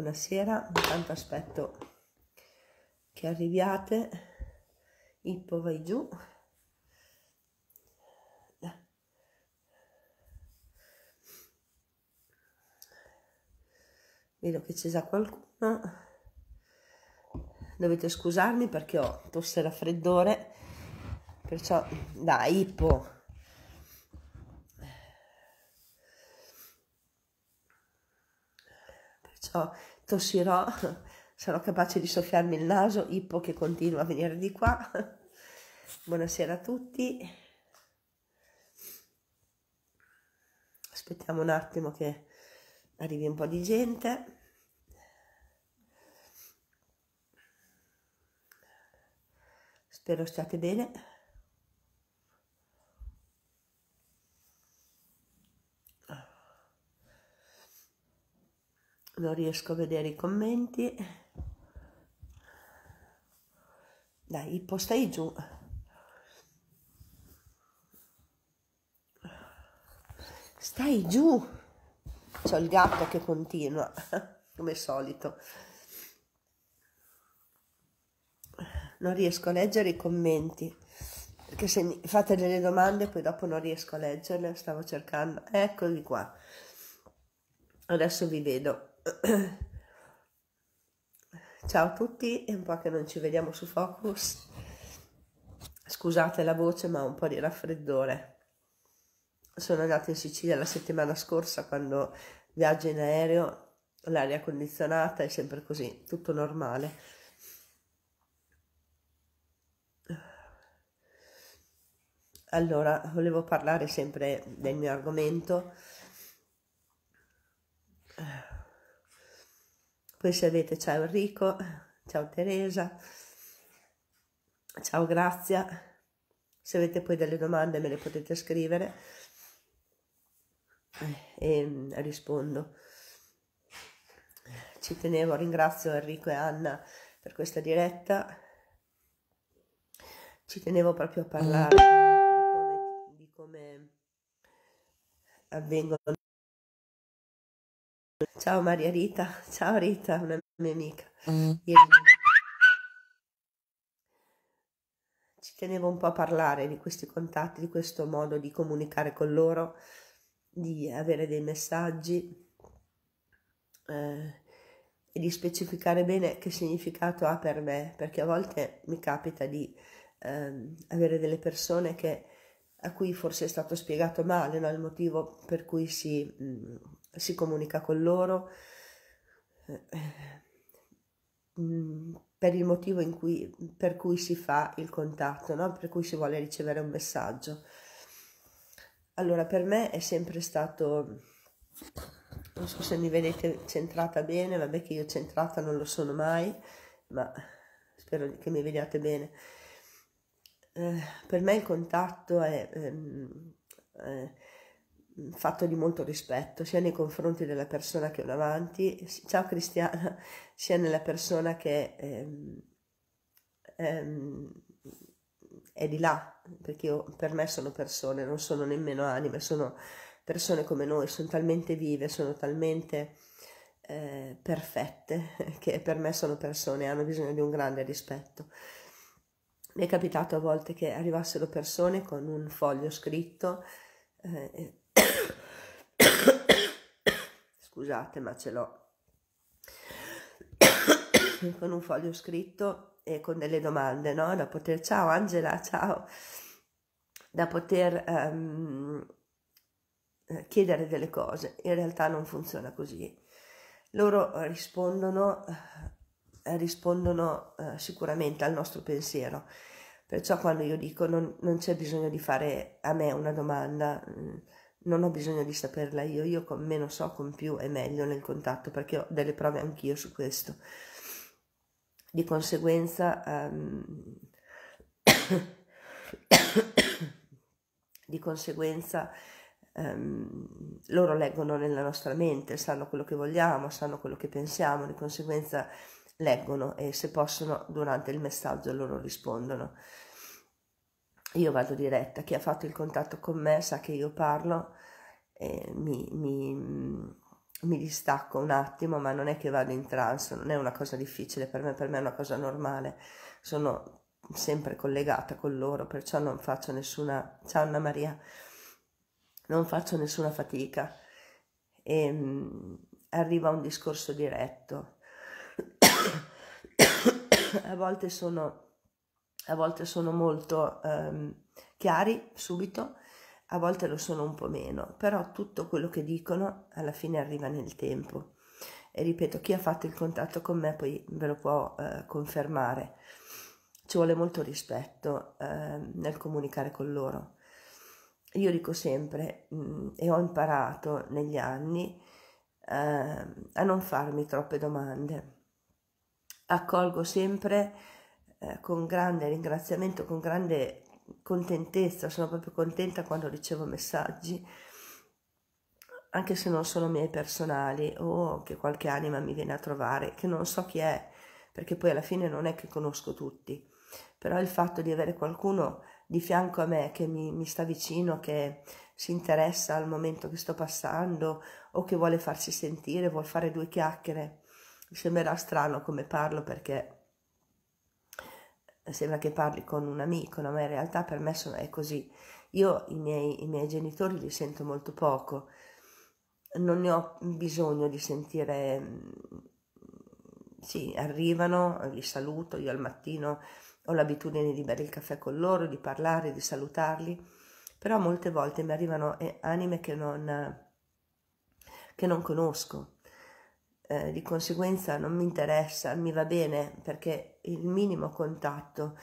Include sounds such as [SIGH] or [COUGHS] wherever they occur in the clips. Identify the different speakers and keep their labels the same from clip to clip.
Speaker 1: Buonasera, intanto aspetto che arriviate. Ippo vai giù. Vedo che c'è già qualcuno. Dovete scusarmi perché ho tosse raffreddore. Perciò, dai, Ippo. Perciò tossirò, certo, sarò [LAUGHS] capace di soffiarmi il naso, Ippo che continua a venire di qua. [LAUGHS] Buonasera a tutti. Aspettiamo un attimo che arrivi un po' di gente. Spero stiate bene. non riesco a vedere i commenti dai Ippo stai giù stai giù c'ho il gatto che continua [LAUGHS] come solito non riesco a leggere i commenti perché se mi fate delle domande poi dopo non riesco a leggerle stavo cercando eccoli qua adesso vi vedo [COUGHS] Ciao a tutti, è un po' che non ci vediamo su Focus. Scusate la voce, ma ho un po' di raffreddore. Sono andata in Sicilia la settimana scorsa quando viaggio in aereo, l'aria condizionata è sempre così, tutto normale. Allora, volevo parlare sempre del mio argomento Poi se avete ciao Enrico, ciao Teresa, ciao Grazia. Se avete poi delle domande me le potete scrivere e mm, rispondo. Ci tenevo, ringrazio Enrico e Anna per questa diretta. Ci tenevo proprio a parlare di come, di come avvengono Ciao Maria Rita, ciao Rita, una mia amica. Mm. Ci tenevo un po' a parlare di questi contatti, di questo modo di comunicare con loro, di avere dei messaggi eh, e di specificare bene che significato ha per me, perché a volte mi capita di eh, avere delle persone che, a cui forse è stato spiegato male no? il motivo per cui si... Mh, mm, si comunica con loro eh, mm, per il motivo in cui, per cui si fa il contatto, no? per cui si vuole ricevere un messaggio. Allora, per me è sempre stato, non so se mi vedete centrata bene, vabbè che io centrata non lo sono mai, ma spero che mi vediate bene. Eh, per me il contatto è, ehm, eh, fatto di molto rispetto, sia nei confronti della persona che ho davanti, ciao Cristiana, [LAUGHS] sia nella persona che ehm, ehm, è di là, perché io, per me sono persone, non sono nemmeno anime, sono persone come noi, sono talmente vive, sono talmente eh, perfette, [LAUGHS] che per me sono persone, hanno bisogno di un grande rispetto. Mi è capitato a volte che arrivassero persone con un foglio scritto, eh, Scusate, ma ce l'ho con un foglio scritto e con delle domande, no? Da poter, ciao Angela, ciao, da poter um, chiedere delle cose. In realtà non funziona così. Loro rispondono, eh, rispondono uh, sicuramente al nostro pensiero. Perciò quando io dico non, non c'è bisogno di fare a me una domanda, mh, mm, non ho bisogno di saperla io, io con meno so, con più è meglio nel contatto, perché ho delle prove anch'io su questo. Di conseguenza, um, [COUGHS] di conseguenza um, loro leggono nella nostra mente, sanno quello che vogliamo, sanno quello che pensiamo, di conseguenza leggono e se possono durante il messaggio loro rispondono io vado diretta, chi ha fatto il contatto con me sa che io parlo, e mi, mi, mi, distacco un attimo, ma non è che vado in trance, non è una cosa difficile per me, per me è una cosa normale, sono sempre collegata con loro, perciò non faccio nessuna, ciao Anna Maria, non faccio nessuna fatica. E, ehm, mh, arriva un discorso diretto. [COUGHS] A volte sono a volte sono molto ehm, chiari subito, a volte lo sono un po' meno, però tutto quello che dicono alla fine arriva nel tempo. E ripeto, chi ha fatto il contatto con me poi ve lo può eh, confermare. Ci vuole molto rispetto eh, nel comunicare con loro. Io dico sempre, mh, mm, e ho imparato negli anni, eh, a non farmi troppe domande. Accolgo sempre eh, con grande ringraziamento, con grande contentezza, sono proprio contenta quando ricevo messaggi, anche se non sono miei personali o che qualche anima mi viene a trovare, che non so chi è, perché poi alla fine non è che conosco tutti, però il fatto di avere qualcuno di fianco a me che mi, mi sta vicino, che si interessa al momento che sto passando o che vuole farsi sentire, vuol fare due chiacchiere, mi sembrerà strano come parlo perché eh, sembra che parli con un amico, no? ma in realtà per me è così. Io i miei, i miei genitori li sento molto poco, non ne ho bisogno di sentire, mm, sì, arrivano, li saluto, io al mattino ho l'abitudine di bere il caffè con loro, di parlare, di salutarli, però molte volte mi arrivano eh, anime che non, che non conosco eh, di conseguenza non mi interessa, mi va bene perché il minimo contatto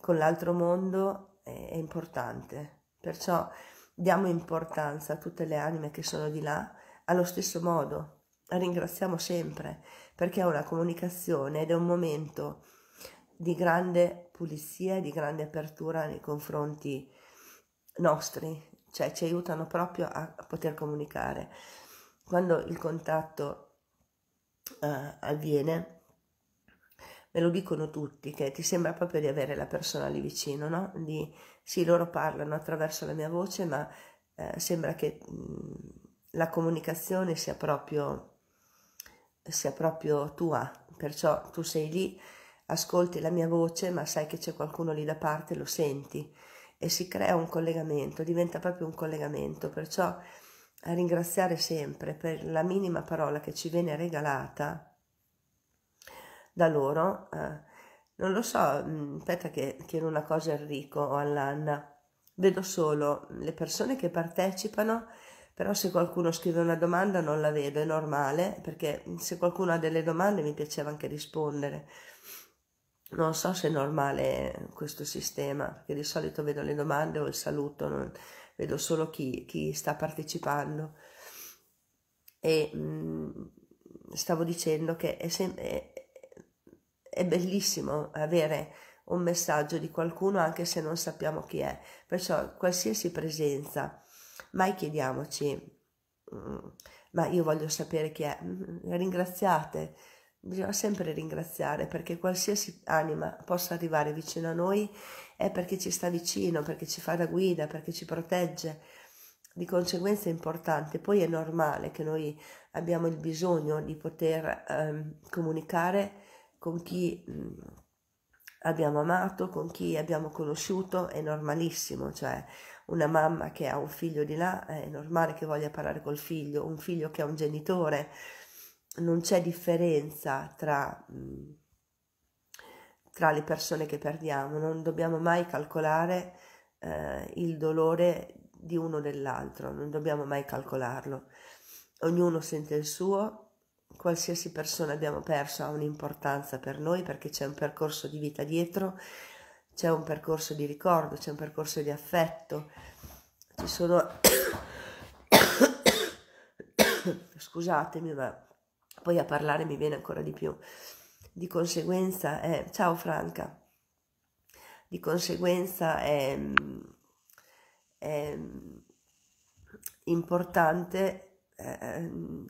Speaker 1: con l'altro mondo è, è importante. Perciò diamo importanza a tutte le anime che sono di là allo stesso modo. Ringraziamo sempre perché è una comunicazione ed è un momento di grande pulizia e di grande apertura nei confronti nostri, cioè ci aiutano proprio a poter comunicare. Quando il contatto eh, avviene, me lo dicono tutti, che ti sembra proprio di avere la persona lì vicino, no? Di, sì, loro parlano attraverso la mia voce, ma eh, sembra che mh, mm, la comunicazione sia proprio, sia proprio tua, perciò tu sei lì, ascolti la mia voce, ma sai che c'è qualcuno lì da parte, lo senti e si crea un collegamento, diventa proprio un collegamento, perciò a ringraziare sempre per la minima parola che ci viene regalata da loro. Eh, non lo so, mm, aspetta che chiedo una cosa a Enrico o all'Anna. Vedo solo le persone che partecipano, però se qualcuno scrive una domanda non la vedo, è normale, perché se qualcuno ha delle domande mi piaceva anche rispondere. Non so se è normale questo sistema, perché di solito vedo le domande o il saluto, non, vedo solo chi, chi sta partecipando. E mh, mm, stavo dicendo che è, è, è bellissimo avere un messaggio di qualcuno anche se non sappiamo chi è, perciò qualsiasi presenza, mai chiediamoci mm, ma io voglio sapere chi è, mm, ringraziate, bisogna sempre ringraziare perché qualsiasi anima possa arrivare vicino a noi è perché ci sta vicino, perché ci fa da guida, perché ci protegge. Di conseguenza è importante, poi è normale che noi abbiamo il bisogno di poter ehm, comunicare con chi mh, abbiamo amato, con chi abbiamo conosciuto, è normalissimo, cioè una mamma che ha un figlio di là è normale che voglia parlare col figlio, un figlio che ha un genitore, non c'è differenza tra... Mh, tra le persone che perdiamo, non dobbiamo mai calcolare eh, il dolore di uno dell'altro, non dobbiamo mai calcolarlo. Ognuno sente il suo, qualsiasi persona abbiamo perso ha un'importanza per noi perché c'è un percorso di vita dietro, c'è un percorso di ricordo, c'è un percorso di affetto, ci sono... [COUGHS] scusatemi ma poi a parlare mi viene ancora di più di conseguenza, eh, ciao Franca, di conseguenza è, è importante eh,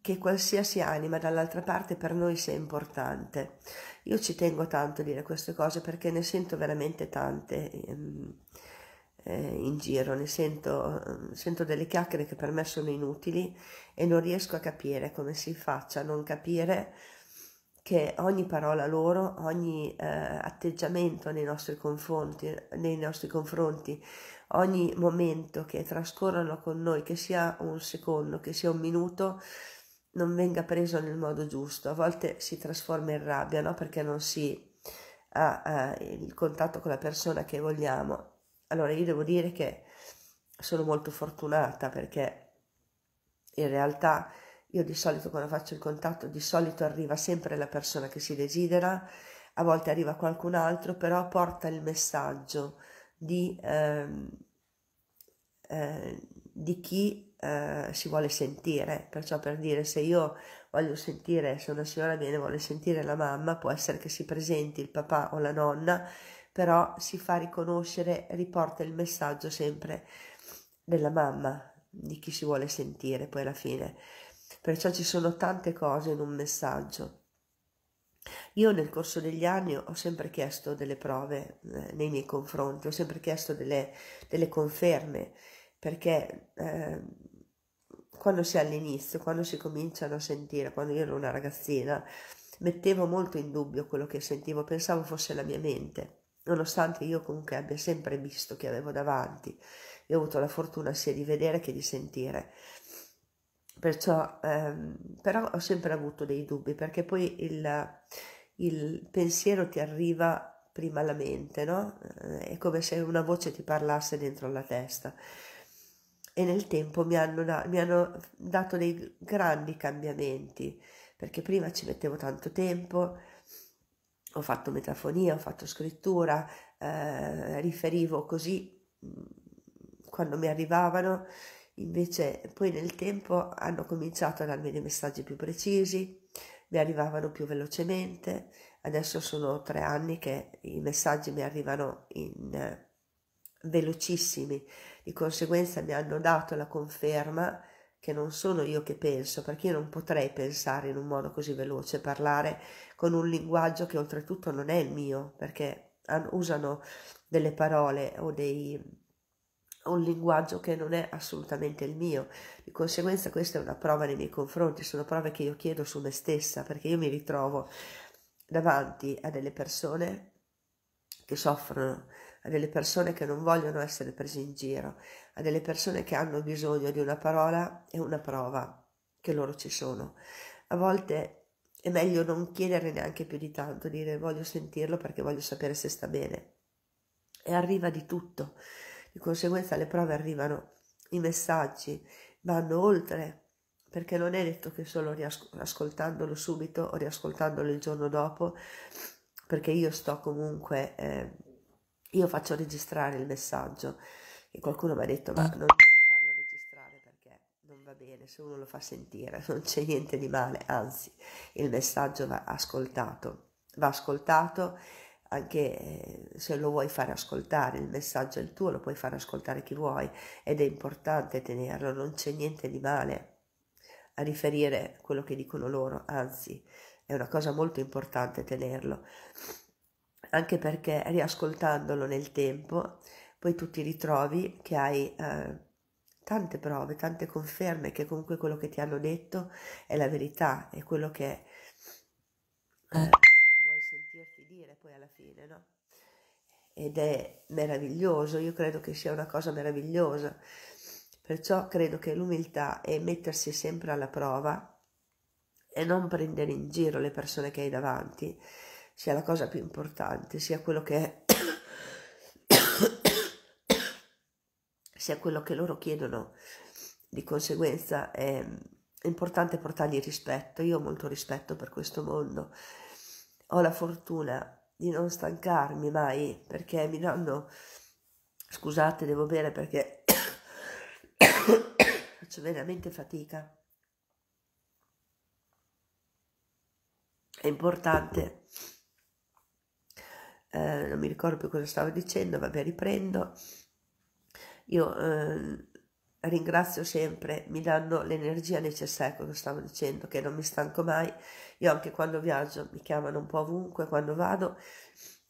Speaker 1: che qualsiasi anima dall'altra parte per noi sia importante. Io ci tengo tanto a dire queste cose perché ne sento veramente tante ehm, eh, in giro, ne sento, sento delle chiacchiere che per me sono inutili e non riesco a capire come si faccia a non capire che ogni parola loro, ogni eh, atteggiamento nei nostri, confronti, nei nostri confronti, ogni momento che trascorrono con noi, che sia un secondo, che sia un minuto, non venga preso nel modo giusto. A volte si trasforma in rabbia, no? Perché non si ha, ha eh, il contatto con la persona che vogliamo. Allora io devo dire che sono molto fortunata perché in realtà io di solito quando faccio il contatto, di solito arriva sempre la persona che si desidera, a volte arriva qualcun altro, però porta il messaggio di, ehm, eh, di chi eh, si vuole sentire. Perciò per dire se io voglio sentire, se una signora viene vuole sentire la mamma, può essere che si presenti il papà o la nonna, però si fa riconoscere, riporta il messaggio sempre della mamma, di chi si vuole sentire poi alla fine perciò ci sono tante cose in un messaggio. Io nel corso degli anni ho sempre chiesto delle prove eh, nei miei confronti, ho sempre chiesto delle, delle conferme, perché eh, quando si è all'inizio, quando si cominciano a sentire, quando io ero una ragazzina, mettevo molto in dubbio quello che sentivo, pensavo fosse la mia mente nonostante io comunque abbia sempre visto che avevo davanti e ho avuto la fortuna sia di vedere che di sentire. Perciò, ehm, però ho sempre avuto dei dubbi perché poi il, il pensiero ti arriva prima alla mente, no? Eh, è come se una voce ti parlasse dentro la testa. E nel tempo mi hanno, da, mi hanno dato dei grandi cambiamenti, perché prima ci mettevo tanto tempo, ho fatto metafonia, ho fatto scrittura, eh, riferivo così mm, quando mi arrivavano Invece poi nel tempo hanno cominciato a darmi dei messaggi più precisi, mi arrivavano più velocemente, adesso sono tre anni che i messaggi mi arrivano in, eh, velocissimi, di conseguenza mi hanno dato la conferma che non sono io che penso, perché io non potrei pensare in un modo così veloce, parlare con un linguaggio che oltretutto non è il mio, perché usano delle parole o dei un linguaggio che non è assolutamente il mio. Di conseguenza questa è una prova nei miei confronti, sono prove che io chiedo su me stessa perché io mi ritrovo davanti a delle persone che soffrono, a delle persone che non vogliono essere prese in giro, a delle persone che hanno bisogno di una parola e una prova che loro ci sono. A volte è meglio non chiedere neanche più di tanto, dire voglio sentirlo perché voglio sapere se sta bene. E arriva di tutto di conseguenza le prove arrivano i messaggi, vanno oltre, perché non è detto che solo riascoltandolo subito o riascoltandolo il giorno dopo, perché io sto comunque, eh, io faccio registrare il messaggio e qualcuno mi ha detto ma eh. non devi farlo registrare perché non va bene, se uno lo fa sentire [LAUGHS] non c'è niente di male, anzi il messaggio va ascoltato, va ascoltato anche eh, se lo vuoi fare ascoltare, il messaggio è il tuo, lo puoi far ascoltare chi vuoi ed è importante tenerlo, non c'è niente di male a riferire quello che dicono loro, anzi è una cosa molto importante tenerlo, anche perché riascoltandolo nel tempo poi tu ti ritrovi che hai eh, tante prove, tante conferme che comunque quello che ti hanno detto è la verità, è quello che... Eh, ecco bene, no? Ed è meraviglioso, io credo che sia una cosa meravigliosa. Perciò credo che l'umiltà è mettersi sempre alla prova e non prendere in giro le persone che hai davanti sia la cosa più importante, sia quello che sia quello che loro chiedono. Di conseguenza è importante portargli rispetto. Io ho molto rispetto per questo mondo. Ho la fortuna di non stancarmi mai perché mi danno scusate devo bere perché [COUGHS] faccio veramente fatica è importante eh, non mi ricordo più cosa stavo dicendo vabbè riprendo io eh, ringrazio sempre, mi danno l'energia necessaria, ecco come stavo dicendo, che non mi stanco mai. Io anche quando viaggio mi chiamano un po' ovunque, quando vado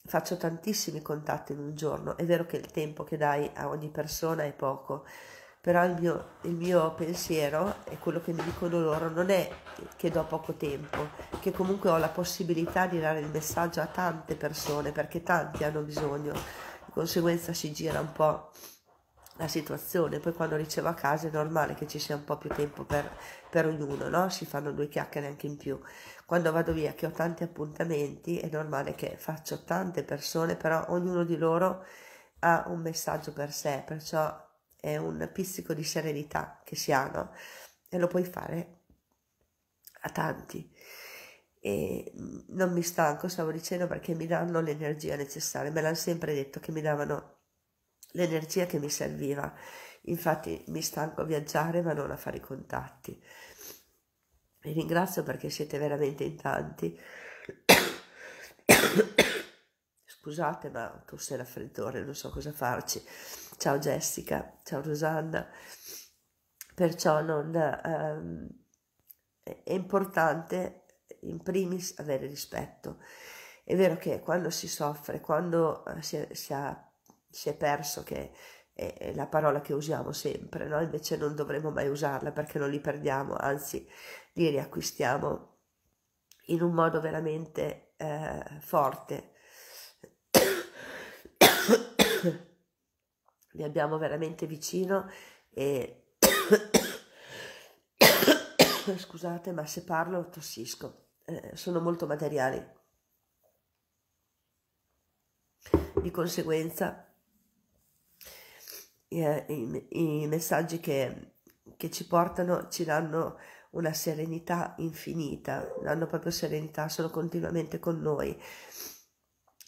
Speaker 1: faccio tantissimi contatti in un giorno. È vero che il tempo che dai a ogni persona è poco, però il mio, il mio pensiero e quello che mi dicono loro non è che do poco tempo, che comunque ho la possibilità di dare il messaggio a tante persone perché tanti hanno bisogno, di conseguenza si gira un po' la situazione. Poi quando ricevo a casa è normale che ci sia un po' più tempo per, per ognuno, no? si fanno due chiacchiere anche in più. Quando vado via, che ho tanti appuntamenti, è normale che faccio tante persone, però ognuno di loro ha un messaggio per sé, perciò è un pizzico di serenità che si ha, no? E lo puoi fare a tanti. E mm, non mi stanco, stavo dicendo, perché mi danno l'energia necessaria. Me l'hanno sempre detto che mi davano l'energia che mi serviva. Infatti mi stanco a viaggiare ma non a fare i contatti. Vi ringrazio perché siete veramente in tanti. [COUGHS] Scusate ma tu sei raffreddore, non so cosa farci. Ciao Jessica, ciao Rosanna. Perciò non, ehm, è importante in primis avere rispetto. È vero che quando si soffre, quando eh, si ha si è perso che è la parola che usiamo sempre, no? invece non dovremmo mai usarla perché non li perdiamo, anzi li riacquistiamo in un modo veramente eh, forte. [COUGHS] li abbiamo veramente vicino e [COUGHS] scusate ma se parlo tossisco, eh, sono molto materiali. Di conseguenza eh, i, i, messaggi che, che ci portano ci danno una serenità infinita, danno proprio serenità, sono continuamente con noi.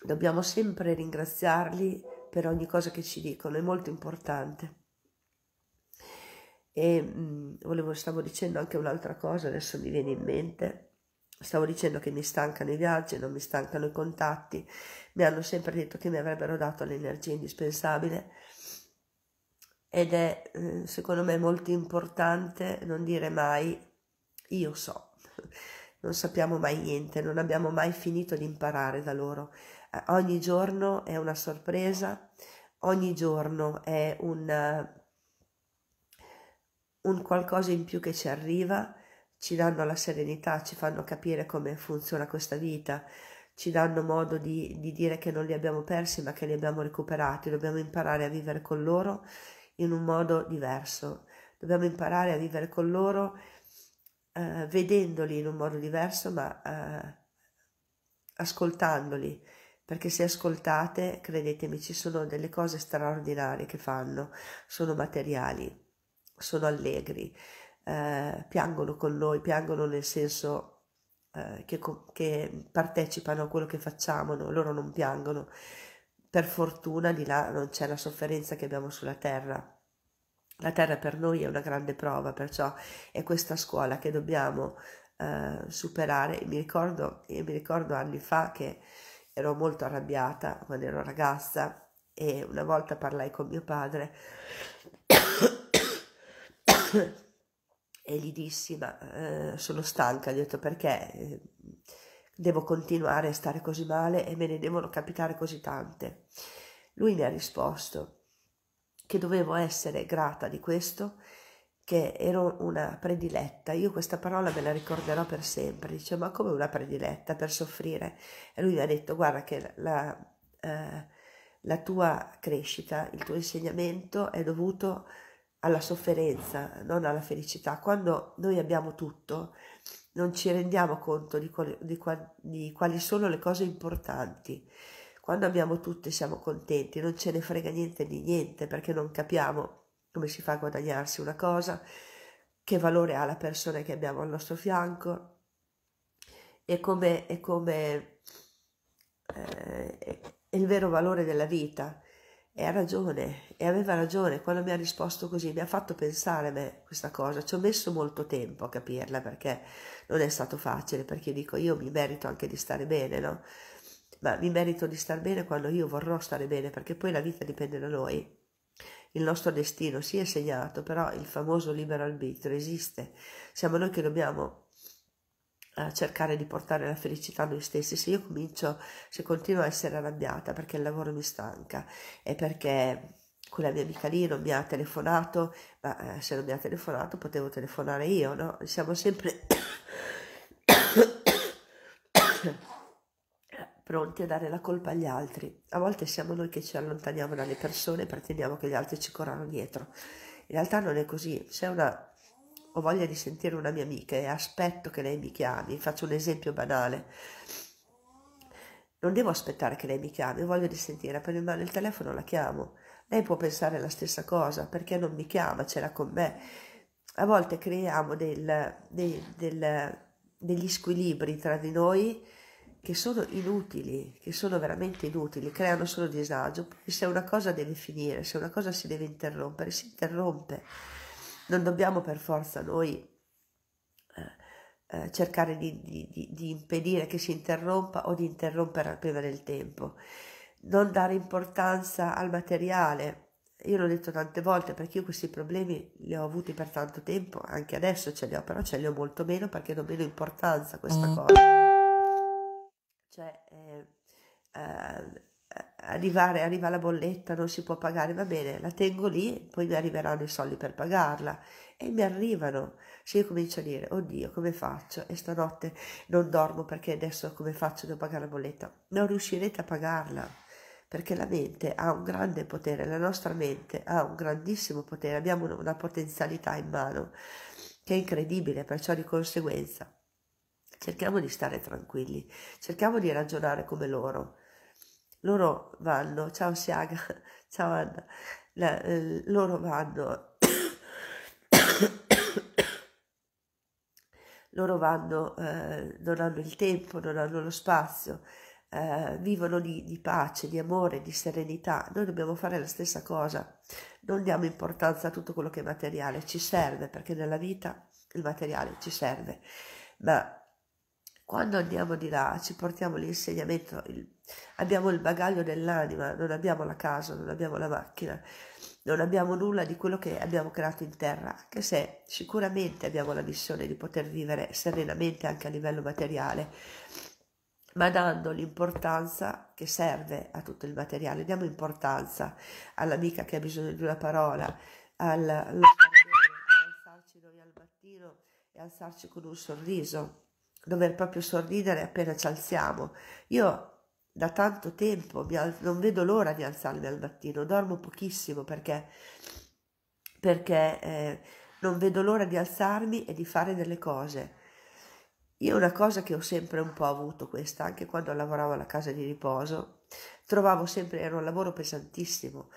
Speaker 1: Dobbiamo sempre ringraziarli per ogni cosa che ci dicono, è molto importante. E mh, mm, volevo, stavo dicendo anche un'altra cosa, adesso mi viene in mente. Stavo dicendo che mi stancano i viaggi, non mi stancano i contatti, mi hanno sempre detto che mi avrebbero dato l'energia indispensabile ed è eh, secondo me molto importante non dire mai io so, [LAUGHS] non sappiamo mai niente, non abbiamo mai finito di imparare da loro. Eh, ogni giorno è una sorpresa, ogni giorno è un, eh, un qualcosa in più che ci arriva, ci danno la serenità, ci fanno capire come funziona questa vita, ci danno modo di, di, dire che non li abbiamo persi ma che li abbiamo recuperati, dobbiamo imparare a vivere con loro in un modo diverso. Dobbiamo imparare a vivere con loro eh, vedendoli in un modo diverso, ma eh, ascoltandoli, perché se ascoltate, credetemi, ci sono delle cose straordinarie che fanno, sono materiali, sono allegri, eh, piangono con noi, piangono nel senso eh, che, che, partecipano a quello che facciamo, no? loro non piangono, per fortuna di là non c'è la sofferenza che abbiamo sulla terra. La terra per noi è una grande prova, perciò è questa scuola che dobbiamo eh, superare. Mi ricordo, mi ricordo anni fa che ero molto arrabbiata quando ero ragazza e una volta parlai con mio padre [COUGHS] e gli dissi ma eh, sono stanca, gli ho detto perché eh, devo continuare a stare così male e me ne devono capitare così tante. Lui mi ha risposto che dovevo essere grata di questo, che ero una prediletta. Io questa parola me la ricorderò per sempre. Dice, ma come una prediletta per soffrire? E lui mi ha detto, guarda che la, eh, la tua crescita, il tuo insegnamento è dovuto alla sofferenza, non alla felicità. Quando noi abbiamo tutto, non ci rendiamo conto di, quali, di quali, di quali sono le cose importanti. Quando abbiamo tutte siamo contenti, non ce ne frega niente di niente perché non capiamo come si fa a guadagnarsi una cosa, che valore ha la persona che abbiamo al nostro fianco e come, e come eh, è il vero valore della vita. E ha ragione, e aveva ragione quando mi ha risposto così, mi ha fatto pensare a me questa cosa, ci ho messo molto tempo a capirla perché non è stato facile, perché dico io mi merito anche di stare bene, no? Ma mi merito di stare bene quando io vorrò stare bene, perché poi la vita dipende da noi. Il nostro destino si sì, è segnato, però il famoso libero arbitrio esiste. Siamo noi che dobbiamo a cercare di portare la felicità a noi stessi, se io comincio, se continuo a essere arrabbiata perché il lavoro mi stanca e perché quella mia amica lì non mi ha telefonato, ma eh, se non mi ha telefonato potevo telefonare io, no? Siamo sempre [COUGHS] pronti a dare la colpa agli altri. A volte siamo noi che ci allontaniamo dalle persone e pretendiamo che gli altri ci corrano dietro. In realtà non è così, c'è una ho voglia di sentire una mia amica e aspetto che lei mi chiami, faccio un esempio banale. Non devo aspettare che lei mi chiami, ho voglia di sentire, prendo in mano il telefono la chiamo. Lei può pensare la stessa cosa, perché non mi chiama, ce l'ha con me. A volte creiamo del, del, del, degli squilibri tra di noi che sono inutili, che sono veramente inutili, creano solo disagio. Perché se una cosa deve finire, se una cosa si deve interrompere, si interrompe non dobbiamo per forza noi eh, eh cercare di, di, di, impedire che si interrompa o di interrompere prima del tempo, non dare importanza al materiale. Io l'ho detto tante volte perché io questi problemi li ho avuti per tanto tempo, anche adesso ce li ho, però ce li ho molto meno perché do meno importanza a questa mm. cosa. Cioè, eh, eh, arrivare, arriva la bolletta, non si può pagare, va bene, la tengo lì, poi mi arriveranno i soldi per pagarla e mi arrivano. Se io comincio a dire, oddio, come faccio? E stanotte non dormo perché adesso come faccio? Devo pagare la bolletta. Non riuscirete a pagarla perché la mente ha un grande potere, la nostra mente ha un grandissimo potere, abbiamo una, potenzialità in mano che è incredibile, perciò di conseguenza cerchiamo di stare tranquilli, cerchiamo di ragionare come loro loro vanno, ciao Siaga, [LAUGHS] ciao Anna, La, eh, loro vanno, [COUGHS] loro vanno, eh, non hanno il tempo, non hanno lo spazio, eh, vivono di, di, pace, di amore, di serenità. Noi dobbiamo fare la stessa cosa, non diamo importanza a tutto quello che è materiale, ci serve perché nella vita il materiale ci serve, ma quando andiamo di là ci portiamo l'insegnamento, il Abbiamo il bagaglio dell'anima, non abbiamo la casa, non abbiamo la macchina, non abbiamo nulla di quello che abbiamo creato in terra, anche se sicuramente abbiamo la missione di poter vivere serenamente anche a livello materiale, ma dando l'importanza che serve a tutto il materiale, diamo importanza all'amica che ha bisogno di una parola, al, al alzarci noi al mattino e alzarci con un sorriso, dover proprio sorridere appena ci alziamo. Io da tanto tempo, non vedo l'ora di alzarmi al mattino, dormo pochissimo perché, perché eh, non vedo l'ora di alzarmi e di fare delle cose. Io una cosa che ho sempre un po' avuto questa, anche quando lavoravo alla casa di riposo, trovavo sempre, era un lavoro pesantissimo,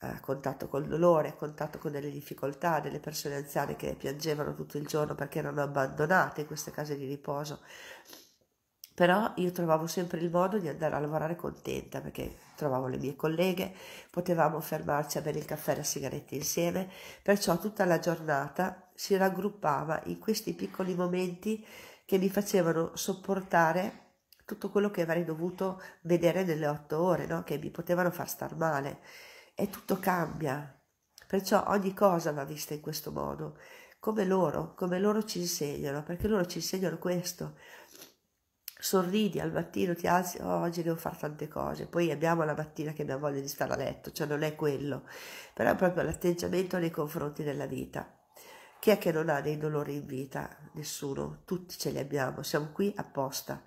Speaker 1: eh, contatto col dolore, a contatto con delle difficoltà, delle persone anziane che piangevano tutto il giorno perché erano abbandonate in queste case di riposo però io trovavo sempre il modo di andare a lavorare contenta perché trovavo le mie colleghe, potevamo fermarci a bere il caffè e la sigaretta insieme, perciò tutta la giornata si raggruppava in questi piccoli momenti che mi facevano sopportare tutto quello che avrei dovuto vedere nelle otto ore, no? che mi potevano far star male. E tutto cambia, perciò ogni cosa va vista in questo modo, come loro, come loro ci insegnano, perché loro ci insegnano questo sorridi al mattino, ti alzi, oh, oggi devo fare tante cose, poi abbiamo la mattina che abbiamo voglia di stare a letto, cioè non è quello, però è proprio l'atteggiamento nei confronti della vita. Chi è che non ha dei dolori in vita? Nessuno, tutti ce li abbiamo, siamo qui apposta,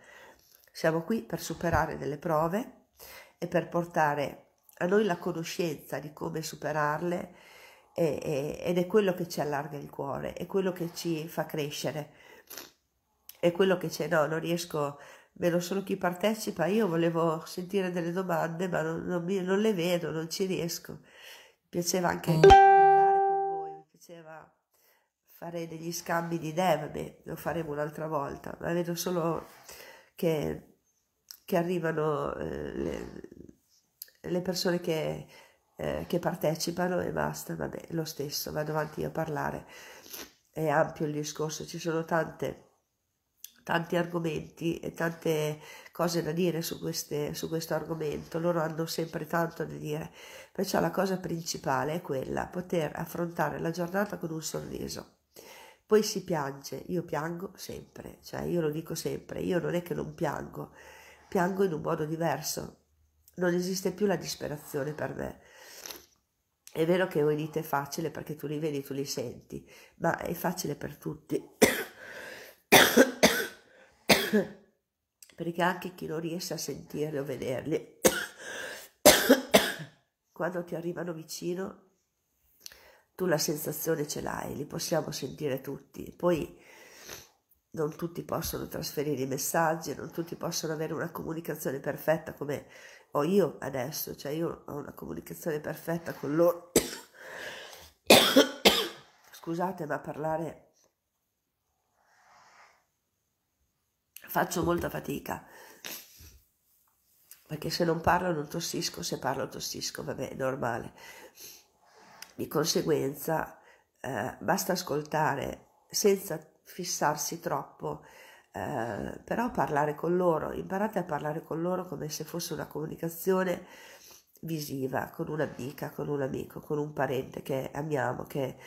Speaker 1: siamo qui per superare delle prove e per portare a noi la conoscenza di come superarle e, e, ed è quello che ci allarga il cuore, è quello che ci fa crescere è quello che c'è, no, non riesco, me solo chi partecipa, io volevo sentire delle domande, ma non, non, mi, non le vedo, non ci riesco. Mi piaceva anche comunicare con voi, mi piaceva fare degli scambi di idee, vabbè, lo faremo un'altra volta, ma vedo solo che, che arrivano eh, le, le, persone che, eh, che partecipano e basta, vabbè, lo stesso, vado avanti io a parlare, è ampio il discorso, ci sono tante tanti argomenti e tante cose da dire su, queste, su questo argomento, loro hanno sempre tanto da dire, perciò la cosa principale è quella, poter affrontare la giornata con un sorriso. Poi si piange, io piango sempre, cioè io lo dico sempre, io non è che non piango, piango in un modo diverso, non esiste più la disperazione per me. È vero che voi dite è facile perché tu li vedi, tu li senti, ma è facile per tutti. [COUGHS] perché anche chi non riesce a sentirli o vederli, [COUGHS] quando ti arrivano vicino, tu la sensazione ce l'hai, li possiamo sentire tutti. Poi non tutti possono trasferire i messaggi, non tutti possono avere una comunicazione perfetta come ho io adesso, cioè io ho una comunicazione perfetta con loro. [COUGHS] Scusate, ma parlare faccio molta fatica perché se non parlo non tossisco, se parlo tossisco, vabbè, è normale. Di conseguenza eh, basta ascoltare senza fissarsi troppo, eh, però parlare con loro, imparate a parlare con loro come se fosse una comunicazione visiva, con un'amica, con un amico, con un parente che amiamo, che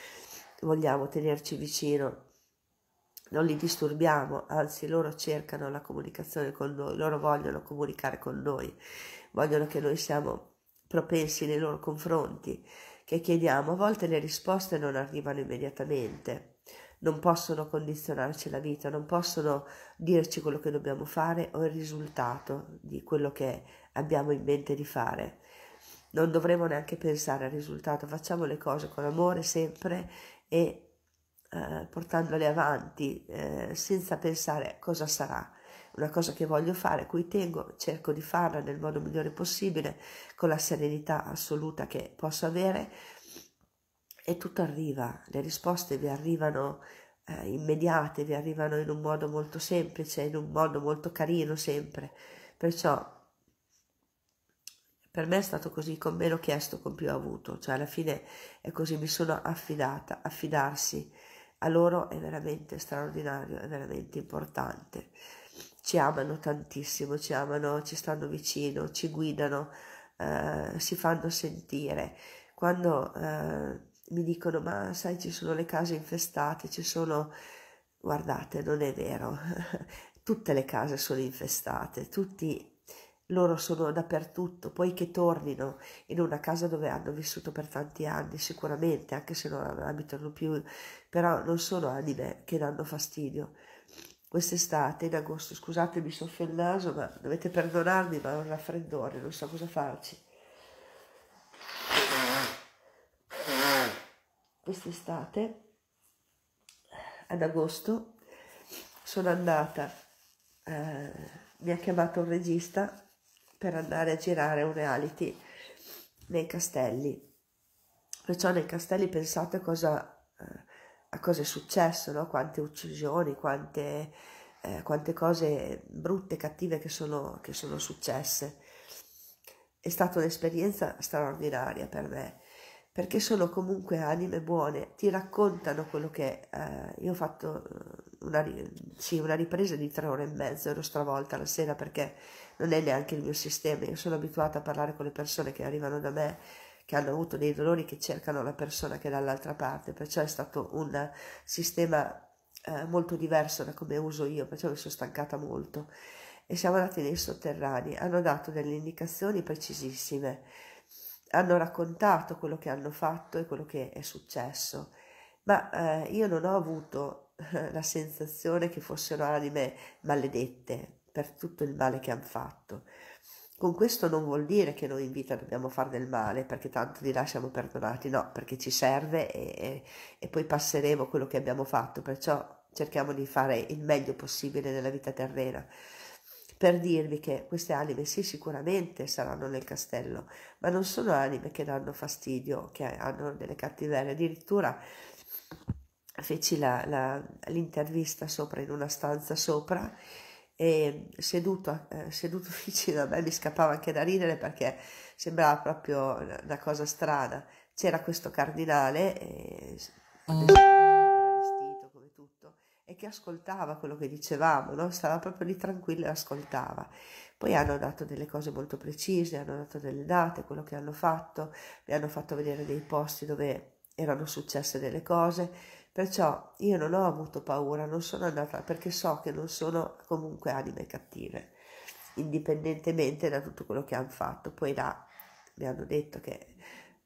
Speaker 1: vogliamo tenerci vicino non li disturbiamo, anzi loro cercano la comunicazione con noi, loro vogliono comunicare con noi, vogliono che noi siamo propensi nei loro confronti, che chiediamo, a volte le risposte non arrivano immediatamente, non possono condizionarci la vita, non possono dirci quello che dobbiamo fare o il risultato di quello che abbiamo in mente di fare. Non dovremmo neanche pensare al risultato, facciamo le cose con amore sempre e eh, portandole avanti eh, senza pensare cosa sarà. Una cosa che voglio fare, cui tengo, cerco di farla nel modo migliore possibile, con la serenità assoluta che posso avere e tutto arriva, le risposte vi arrivano eh, immediate, vi arrivano in un modo molto semplice, in un modo molto carino sempre. Perciò per me è stato così, con meno chiesto, con più avuto, cioè alla fine è così, mi sono affidata, affidarsi a loro è veramente straordinario, è veramente importante. Ci amano tantissimo, ci amano, ci stanno vicino, ci guidano, eh, si fanno sentire. Quando eh, mi dicono ma sai ci sono le case infestate, ci sono... guardate, non è vero, [LAUGHS] tutte le case sono infestate, tutti loro sono dappertutto, poiché tornino in una casa dove hanno vissuto per tanti anni, sicuramente, anche se non abitano più, però non sono anime che danno fastidio. Quest'estate, in agosto, scusate mi soffio il naso, ma dovete perdonarmi, ma ho un raffreddore, non so cosa farci. Quest'estate, ad agosto, sono andata, eh, mi ha chiamato un regista per andare a girare un reality nei castelli. Perciò nei castelli pensate cosa, eh, a cosa è successo, no? quante uccisioni, quante, eh, quante cose brutte, cattive che sono, che sono successe. È stata un'esperienza straordinaria per me, perché sono comunque anime buone, ti raccontano quello che eh, io ho fatto eh, una, sì, una ripresa di tre ore e mezzo, ero stravolta la sera perché non è neanche il mio sistema, io sono abituata a parlare con le persone che arrivano da me, che hanno avuto dei dolori, che cercano la persona che è dall'altra parte, perciò è stato un sistema eh, molto diverso da come uso io, perciò mi sono stancata molto. E siamo andati nei sotterranei, hanno dato delle indicazioni precisissime, hanno raccontato quello che hanno fatto e quello che è successo, ma eh, io non ho avuto [LAUGHS] la sensazione che fossero anime maledette, per tutto il male che hanno fatto. Con questo non vuol dire che noi in vita dobbiamo fare del male perché tanto di là siamo perdonati, no, perché ci serve e, e poi passeremo quello che abbiamo fatto, perciò cerchiamo di fare il meglio possibile nella vita terrena per dirvi che queste anime sì sicuramente saranno nel castello, ma non sono anime che danno fastidio, che hanno delle cattiverie. Addirittura feci l'intervista sopra in una stanza sopra e seduto, eh, seduto [LAUGHS] vicino a me mi scappava anche da ridere perché sembrava proprio una, cosa strana. C'era questo cardinale, eh, ah. vestito come tutto, e che ascoltava quello che dicevamo, no? stava proprio lì tranquillo e ascoltava. Poi hanno dato delle cose molto precise, hanno dato delle date, quello che hanno fatto, mi hanno fatto vedere dei posti dove erano successe delle cose Perciò io non ho avuto paura, non sono andata perché so che non sono comunque anime cattive, indipendentemente da tutto quello che hanno fatto. Poi là mi hanno detto che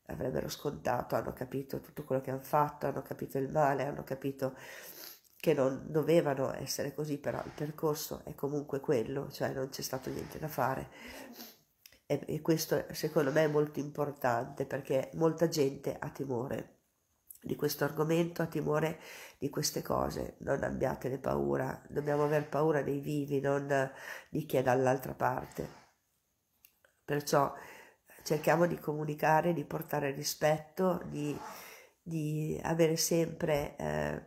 Speaker 1: avrebbero scontato, hanno capito tutto quello che hanno fatto, hanno capito il male, hanno capito che non dovevano essere così, però il percorso è comunque quello, cioè non c'è stato niente da fare. E, e questo secondo me è molto importante perché molta gente ha timore di questo argomento, ha timore di queste cose. Non abbiatene paura, dobbiamo aver paura dei vivi, non di chi è dall'altra parte. Perciò eh, cerchiamo di comunicare, di portare rispetto, di, di avere sempre eh,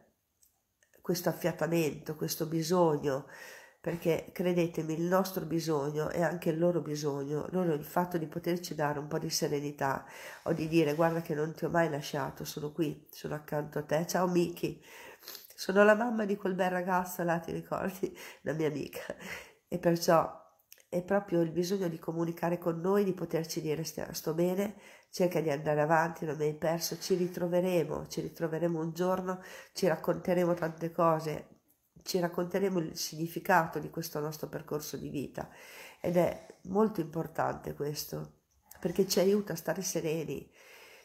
Speaker 1: questo affiatamento, questo bisogno perché credetemi il nostro bisogno è anche il loro bisogno, loro il fatto di poterci dare un po' di serenità o di dire guarda che non ti ho mai lasciato, sono qui, sono accanto a te, ciao Miki, sono la mamma di quel bel ragazzo là, ti ricordi, [LAUGHS] la mia amica, e perciò è proprio il bisogno di comunicare con noi, di poterci dire sto bene, cerca di andare avanti, non mi hai perso, ci ritroveremo, ci ritroveremo un giorno, ci racconteremo tante cose, ci racconteremo il significato di questo nostro percorso di vita ed è molto importante questo perché ci aiuta a stare sereni,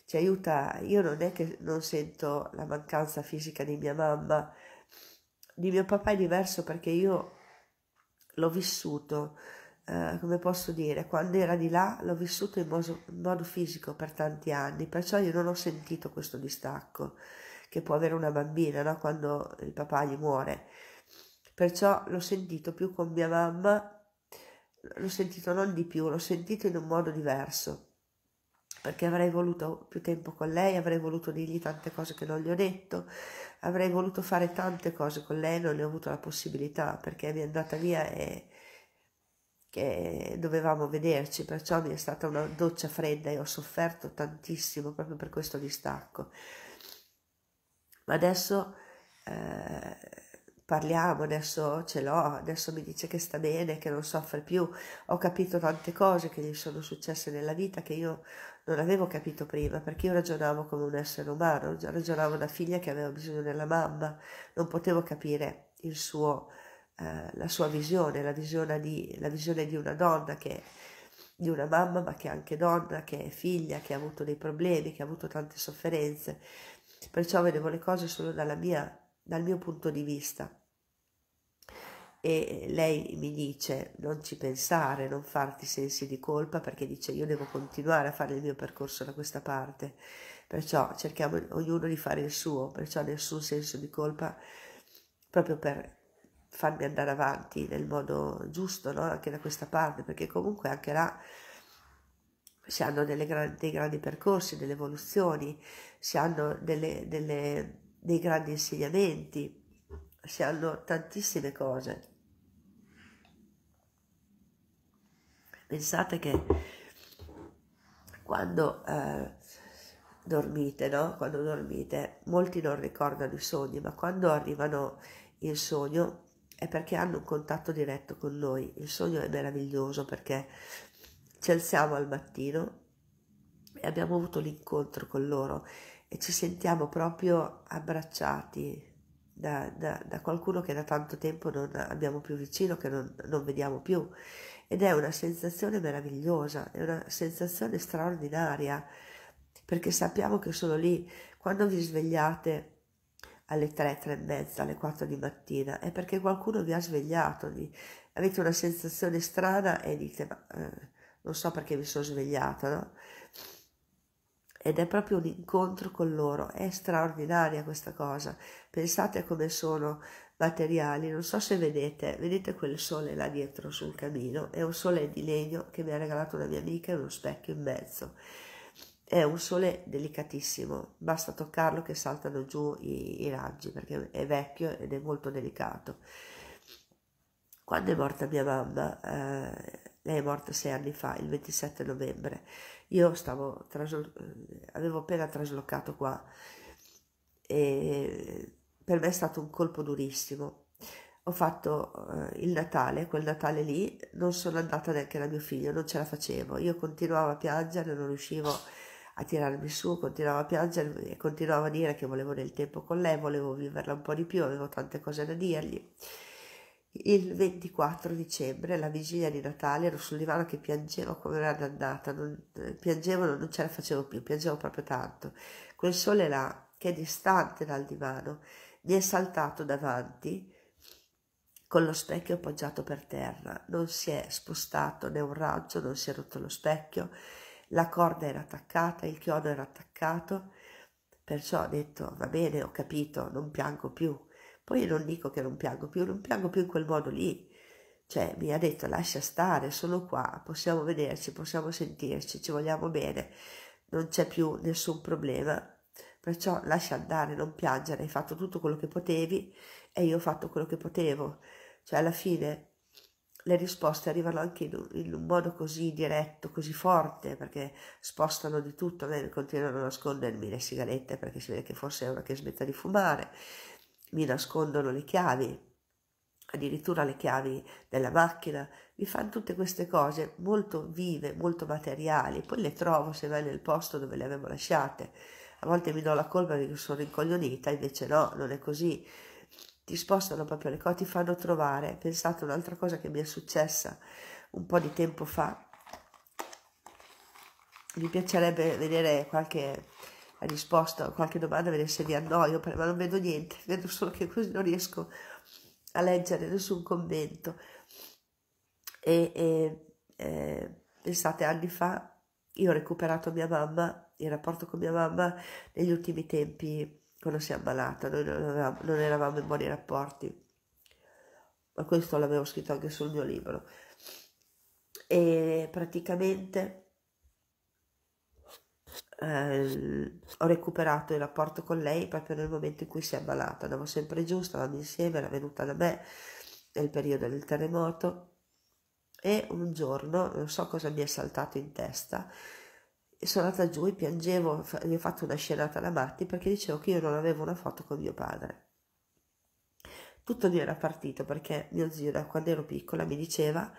Speaker 1: ci aiuta, io non è che non sento la mancanza fisica di mia mamma, di mio papà è diverso perché io l'ho vissuto, eh, come posso dire, quando era di là l'ho vissuto in, moso, in modo fisico per tanti anni, perciò io non ho sentito questo distacco che può avere una bambina no? quando il papà gli muore perciò l'ho sentito più con mia mamma, l'ho sentito non di più, l'ho sentito in un modo diverso, perché avrei voluto più tempo con lei, avrei voluto dirgli tante cose che non gli ho detto, avrei voluto fare tante cose con lei, non ne ho avuto la possibilità perché mi è andata via e che dovevamo vederci, perciò mi è stata una doccia fredda e ho sofferto tantissimo proprio per questo distacco. Ma adesso eh, parliamo, adesso ce l'ho, adesso mi dice che sta bene, che non soffre più, ho capito tante cose che gli sono successe nella vita che io non avevo capito prima, perché io ragionavo come un essere umano, ragionavo da figlia che aveva bisogno della mamma, non potevo capire suo, eh, la sua visione, la visione, di, la visione di una donna che di una mamma, ma che è anche donna, che è figlia, che ha avuto dei problemi, che ha avuto tante sofferenze. Perciò vedevo le cose solo dalla mia dal mio punto di vista. E lei mi dice non ci pensare, non farti sensi di colpa perché dice io devo continuare a fare il mio percorso da questa parte, perciò cerchiamo ognuno di fare il suo, perciò nessun senso di colpa proprio per farmi andare avanti nel modo giusto, no? anche da questa parte, perché comunque anche là si hanno delle, dei grandi percorsi, delle evoluzioni, si hanno delle, delle dei grandi insegnamenti, si hanno tantissime cose. Pensate che quando eh, dormite, no? Quando dormite, molti non ricordano i sogni, ma quando arrivano in sogno è perché hanno un contatto diretto con noi. Il sogno è meraviglioso perché ci alziamo al mattino e abbiamo avuto l'incontro con loro e ci sentiamo proprio abbracciati da, da, da, qualcuno che da tanto tempo non abbiamo più vicino, che non, non vediamo più. Ed è una sensazione meravigliosa, è una sensazione straordinaria, perché sappiamo che sono lì. Quando vi svegliate alle 3, 3 e mezza, alle 4 di mattina, è perché qualcuno vi ha svegliato, vi, avete una sensazione strana e dite, ma eh, non so perché mi sono svegliato, no? ed è proprio un incontro con loro, è straordinaria questa cosa, pensate a come sono materiali, non so se vedete, vedete quel sole là dietro sul camino, è un sole di legno che mi ha regalato una mia amica e uno specchio in mezzo, è un sole delicatissimo, basta toccarlo che saltano giù i, i raggi perché è vecchio ed è molto delicato. Quando è morta mia mamma, eh, lei è morta sei anni fa, il 27 novembre. Io stavo traslo- eh, avevo appena traslocato qua e per me è stato un colpo durissimo. Ho fatto eh, il Natale, quel Natale lì, non sono andata neanche da mio figlio, non ce la facevo. Io continuavo a piangere, non riuscivo a tirarmi su, continuavo a piangere e continuavo a dire che volevo del tempo con lei, volevo viverla un po' di più, avevo tante cose da dirgli. Il 24 dicembre, la vigilia di Natale, ero sul divano che piangevo come era andata, non, eh, piangevo, non ce la facevo più, piangevo proprio tanto. Quel sole là, che è distante dal divano, mi è saltato davanti con lo specchio appoggiato per terra. Non si è spostato né un raggio, non si è rotto lo specchio, la corda era attaccata, il chiodo era attaccato, perciò ho detto, va bene, ho capito, non piango più poi io non dico che non piango più, non piango più in quel modo lì. Cioè, mi ha detto lascia stare, sono qua, possiamo vederci, possiamo sentirci, ci vogliamo bene, non c'è più nessun problema. Perciò lascia andare, non piangere, hai fatto tutto quello che potevi e io ho fatto quello che potevo. Cioè, alla fine le risposte arrivano anche in un, in un, modo così diretto, così forte, perché spostano di tutto, a me continuano a nascondermi le sigarette perché si vede che forse è ora che smetta di fumare, vi nascondono le chiavi, addirittura le chiavi della macchina, vi fanno tutte queste cose molto vive, molto materiali, poi le trovo se vai nel posto dove le avevo lasciate, a volte mi do la colpa perché sono rincoglionita, invece no, non è così, ti spostano proprio le cose, ti fanno trovare, pensate un'altra cosa che mi è successa un po' di tempo fa, mi piacerebbe vedere qualche risposto a qualche domanda, vedere se vi annoio, ma non vedo niente, [LAUGHS] vedo solo che così non riesco a leggere nessun commento. E, e eh, pensate, anni fa io ho recuperato mia mamma, il rapporto con mia mamma negli ultimi tempi quando si è ammalata, noi non, avevamo, non eravamo in buoni rapporti, ma questo l'avevo scritto anche sul mio libro. E praticamente eh, ho recuperato il rapporto con lei proprio nel momento in cui si è ammalata, andavo sempre giù, stavamo insieme, era venuta da me nel periodo del terremoto e un giorno, non so cosa mi è saltato in testa, sono andata giù e piangevo, mi ho fatto una scenata alla Matti perché dicevo che io non avevo una foto con mio padre. Tutto mi era partito perché mio zio da quando ero piccola mi diceva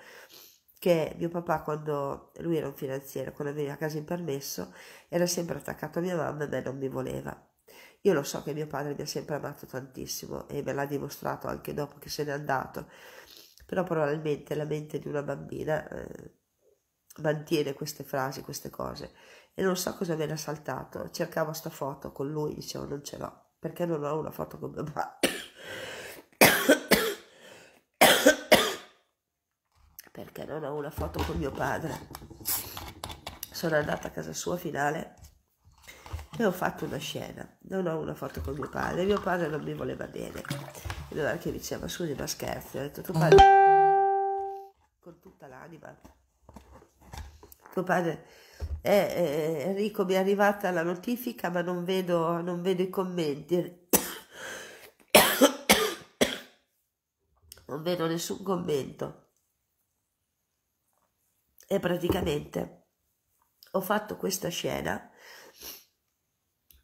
Speaker 1: che mio papà quando lui era un finanziere, quando veniva a casa in permesso, era sempre attaccato a mia mamma e me non mi voleva. Io lo so che mio padre mi ha sempre amato tantissimo e me l'ha dimostrato anche dopo che se n'è andato, però probabilmente la mente di una bambina eh, mantiene queste frasi, queste cose e non so cosa me l'ha saltato. Cercavo sta foto con lui, dicevo non ce l'ho perché non ho una foto con mio padre. perché non ho una foto con mio padre. Sono andata a casa sua finale e ho fatto una scena. Non ho una foto con mio padre, mio padre non mi voleva bene. E allora che diceva, scusi ma scherzi, ho detto tuo padre, con tutta l'anima, tuo padre, eh, eh, Enrico mi è arrivata la notifica ma non vedo, non vedo i commenti. [COUGHS] non vedo nessun commento e praticamente ho fatto questa scena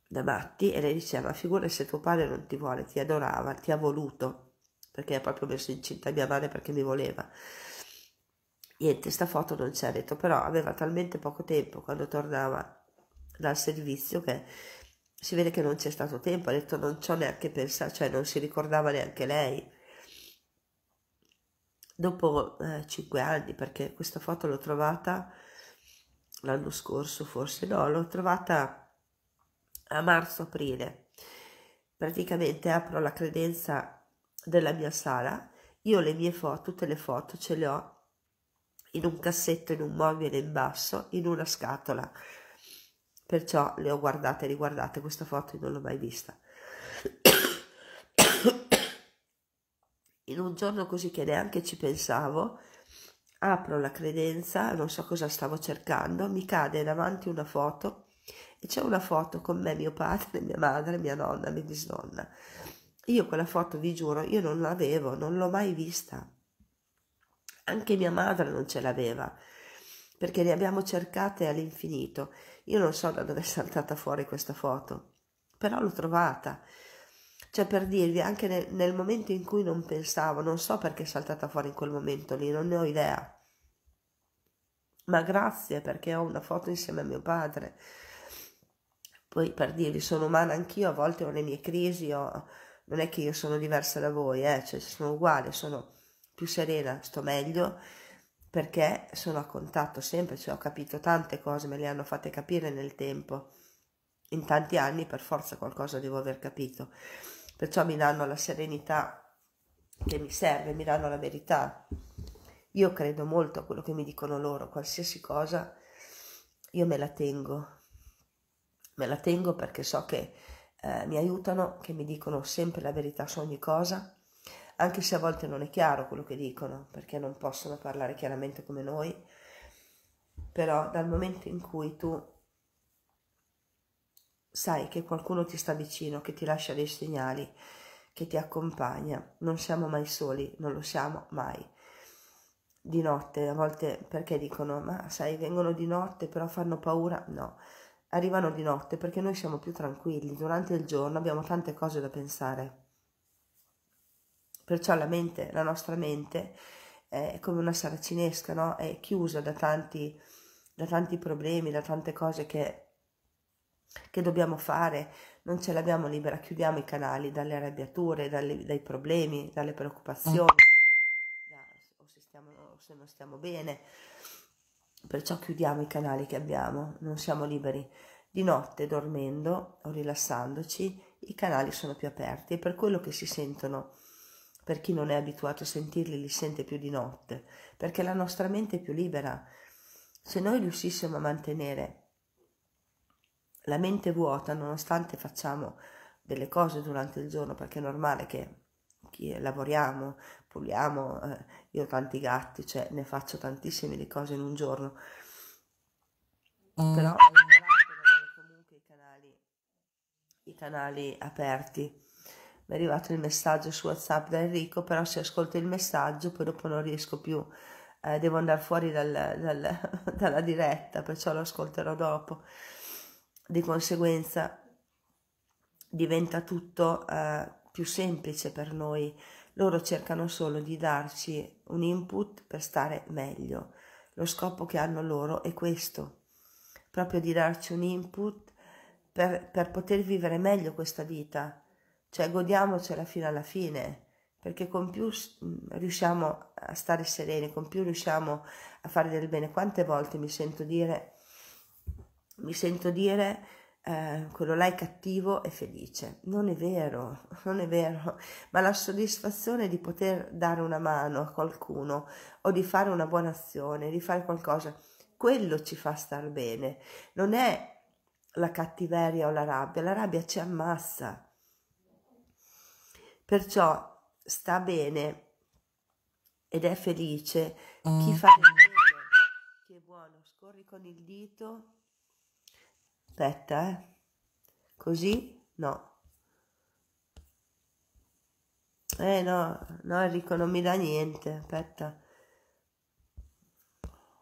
Speaker 1: da matti e lei diceva figura se tuo padre non ti vuole ti adorava ti ha voluto perché ha proprio messo incinta mia madre perché mi voleva niente sta foto non c'è detto però aveva talmente poco tempo quando tornava dal servizio che si vede che non c'è stato tempo ha detto non ci ho neanche pensato cioè non si ricordava neanche lei dopo eh, 5 anni, perché questa foto l'ho trovata l'anno scorso, forse no, l'ho trovata a marzo-aprile. Praticamente apro la credenza della mia sala, io le mie foto, tutte le foto ce le ho in un cassetto, in un mobile in basso, in una scatola. Perciò le ho guardate e riguardate, questa foto non l'ho mai vista. in un giorno così che neanche ci pensavo, apro la credenza, non so cosa stavo cercando, mi cade davanti una foto e c'è una foto con me, mio padre, [LAUGHS] mia madre, mia nonna, mia bisnonna. Io quella foto, vi giuro, io non l'avevo, non l'ho mai vista. Anche mia madre non ce l'aveva, perché ne abbiamo cercate all'infinito. Io non so da dove è saltata fuori questa foto, però l'ho trovata. Cioè per dirvi, anche nel, nel momento in cui non pensavo, non so perché è saltata fuori in quel momento lì, non ne ho idea. Ma grazie perché ho una foto insieme a mio padre. Poi per dirvi, sono umana anch'io, a volte ho le mie crisi, ho... non è che io sono diversa da voi, eh? cioè, sono uguale, sono più serena, sto meglio perché sono a contatto sempre, cioè ho capito tante cose, me le hanno fatte capire nel tempo, in tanti anni per forza qualcosa devo aver capito perciò mi danno la serenità che mi serve, mi danno la verità. Io credo molto a quello che mi dicono loro, qualsiasi cosa io me la tengo, me la tengo perché so che eh, mi aiutano, che mi dicono sempre la verità su ogni cosa, anche se a volte non è chiaro quello che dicono, perché non possono parlare chiaramente come noi, però dal momento in cui tu sai che qualcuno ti sta vicino, che ti lascia dei segnali, che ti accompagna. Non siamo mai soli, non lo siamo mai. Di notte, a volte perché dicono, ma sai, vengono di notte, però fanno paura. No, arrivano di notte perché noi siamo più tranquilli, durante il giorno abbiamo tante cose da pensare. Perciò la mente, la nostra mente, è come una saracinesca, no? È chiusa da tanti, da tanti problemi, da tante cose che che dobbiamo fare? Non ce l'abbiamo libera, chiudiamo i canali dalle arrabbiature, dalle, dai problemi, dalle preoccupazioni, mm. da, o se, stiamo, o se non stiamo bene. Perciò chiudiamo i canali che abbiamo, non siamo liberi. Di notte, dormendo o rilassandoci, i canali sono più aperti e per quello che si sentono, per chi non è abituato a sentirli, li sente più di notte, perché la nostra mente è più libera. Se noi riuscissimo a mantenere la mente vuota, nonostante facciamo delle cose durante il giorno, perché è normale che, che lavoriamo, puliamo, eh, io ho tanti gatti, cioè ne faccio tantissime di cose in un giorno, però comunque i canali, i canali aperti. Mi è arrivato il messaggio su WhatsApp da Enrico, però se ascolto il messaggio poi dopo non riesco più eh, devo andare fuori dal, dal, [LAUGHS] dalla diretta, perciò lo ascolterò dopo di conseguenza diventa tutto eh, più semplice per noi. Loro cercano solo di darci un input per stare meglio. Lo scopo che hanno loro è questo, proprio di darci un input per, per poter vivere meglio questa vita. Cioè godiamocela fino alla fine, perché con più riusciamo a stare sereni, con più riusciamo a fare del bene. Quante volte mi sento dire mi sento dire eh, quello là è cattivo e felice. Non è vero, [LAUGHS] non è vero, ma la soddisfazione di poter dare una mano a qualcuno o di fare una buona azione, di fare qualcosa, quello ci fa star bene. Non è la cattiveria o la rabbia, la rabbia ci ammassa. Perciò sta bene ed è felice chi mm. fa il bene, chi è buono, scorri con il dito aspetta eh così no eh no no Enrico non mi dà niente aspetta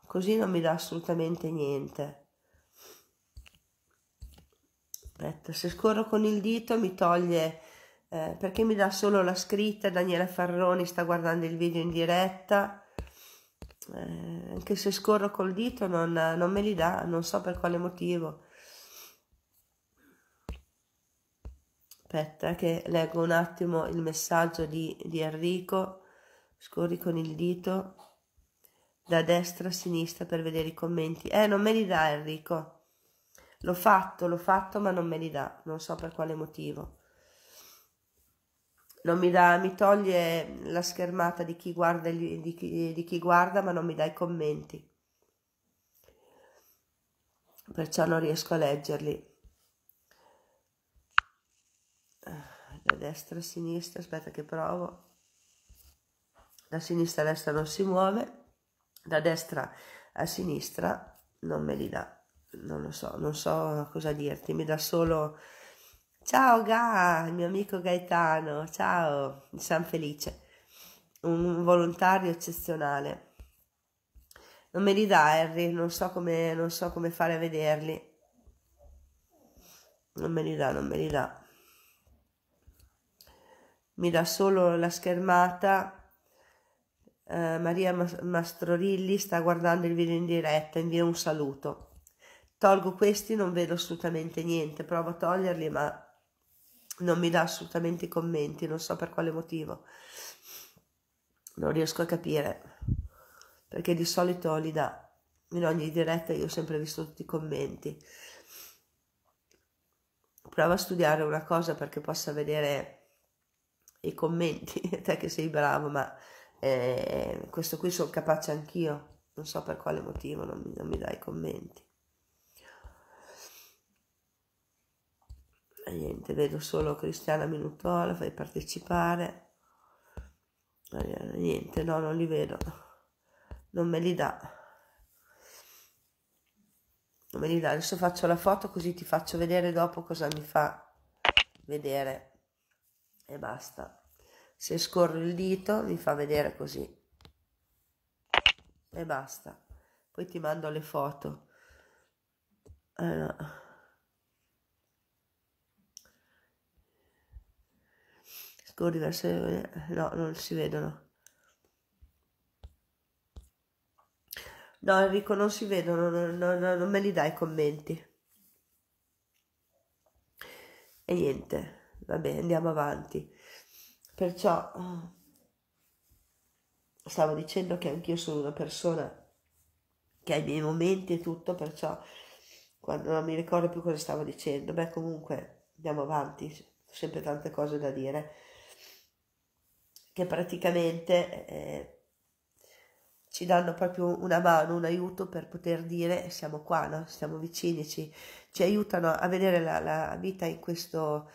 Speaker 1: così non mi dà assolutamente niente aspetta se scorro con il dito mi toglie eh, perché mi dà solo la scritta Daniela Farroni sta guardando il video in diretta eh, anche se scorro col dito non, non me li dà non so per quale motivo aspetta che leggo un attimo il messaggio di, di Enrico, scorri con il dito da destra a sinistra per vedere i commenti. Eh, non me li dà Enrico. L'ho fatto, l'ho fatto, ma non me li dà, non so per quale motivo. Non mi dà, mi toglie la schermata di chi guarda, di chi, di chi guarda ma non mi dà i commenti. Perciò non riesco a leggerli. da destra a sinistra, aspetta che provo, da sinistra a destra non si muove, da destra a sinistra non me li dà, non lo so, non so cosa dirti, mi dà solo ciao Ga, il mio amico Gaetano, ciao, San Felice, un volontario eccezionale. Non me li dà Harry, non so come, non so come fare a vederli. Non me li dà, non me li dà mi dà solo la schermata. Eh, Maria Mastrorilli sta guardando il video in diretta, invia un saluto. Tolgo questi, non vedo assolutamente niente, provo a toglierli ma non mi dà assolutamente i commenti, non so per quale motivo. Non riesco a capire, perché di solito li dà. In ogni diretta io ho sempre visto tutti i commenti. Provo a studiare una cosa perché possa vedere i commenti, [LAUGHS] te che sei bravo, ma eh, questo qui sono capace anch'io, non so per quale motivo non mi, non mi dai i commenti. E niente, vedo solo Cristiana Minutola, fai partecipare. niente, no, non li vedo. Non me li dà. Adesso faccio la foto così ti faccio vedere dopo cosa mi fa vedere e basta. Se scorro il dito mi fa vedere così e basta. Poi ti mando le foto. Eh, Scorri verso no, non si vedono. No, Enrico, non si vedono, non, non, non me li dai i commenti. E niente vabbè, andiamo avanti. Perciò eh, stavo dicendo che anch'io sono una persona che ha i miei momenti e tutto, perciò quando non mi ricordo più cosa stavo dicendo, beh comunque andiamo avanti, ho sempre tante cose da dire, che praticamente eh, ci danno proprio una mano, un aiuto per poter dire siamo qua, no? siamo vicini, ci, ci aiutano a vedere la, la vita in questo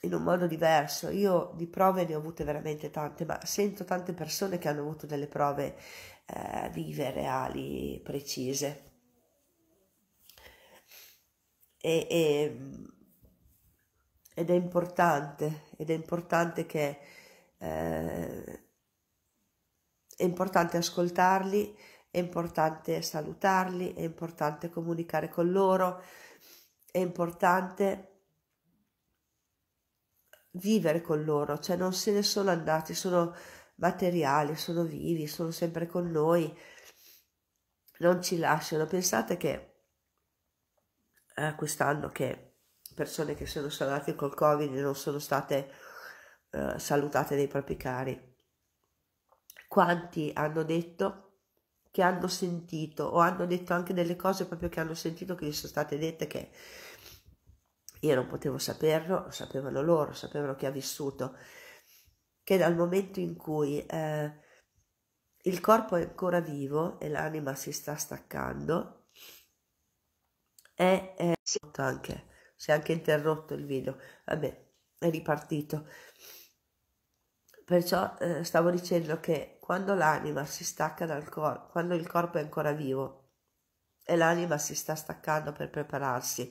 Speaker 1: in un modo diverso. Io di prove ne ho avute veramente tante, ma sento tante persone che hanno avuto delle prove eh, vive, reali, precise. E, e, ed è importante, ed è importante che eh, è importante ascoltarli, è importante salutarli, è importante comunicare con loro, è importante vivere con loro, cioè non se ne sono andati, sono materiali, sono vivi, sono sempre con noi, non ci lasciano. Pensate che eh, quest'anno che persone che sono salate col Covid non sono state eh, salutate dai propri cari. Quanti hanno detto che hanno sentito o hanno detto anche delle cose proprio che hanno sentito che gli sono state dette che io non potevo saperlo, lo sapevano loro, sapevano chi ha vissuto, che dal momento in cui eh, il corpo è ancora vivo e l'anima si sta staccando, è, è anche, si è anche interrotto il video, vabbè, è ripartito. Perciò eh, stavo dicendo che quando l'anima si stacca dal corpo, quando il corpo è ancora vivo, e l'anima si sta staccando per prepararsi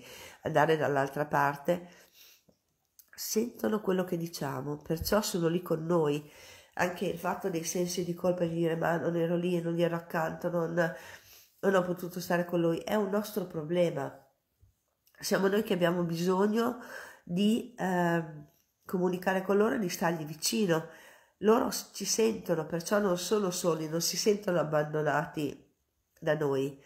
Speaker 1: ad andare dall'altra parte, sentono quello che diciamo, perciò sono lì con noi. Anche il fatto dei sensi di colpa di dire ma non ero lì, non gli ero accanto, non, non ho potuto stare con lui, è un nostro problema. Siamo noi che abbiamo bisogno di eh, comunicare con loro e di stargli vicino. Loro ci sentono, perciò non sono soli, non si sentono abbandonati da noi.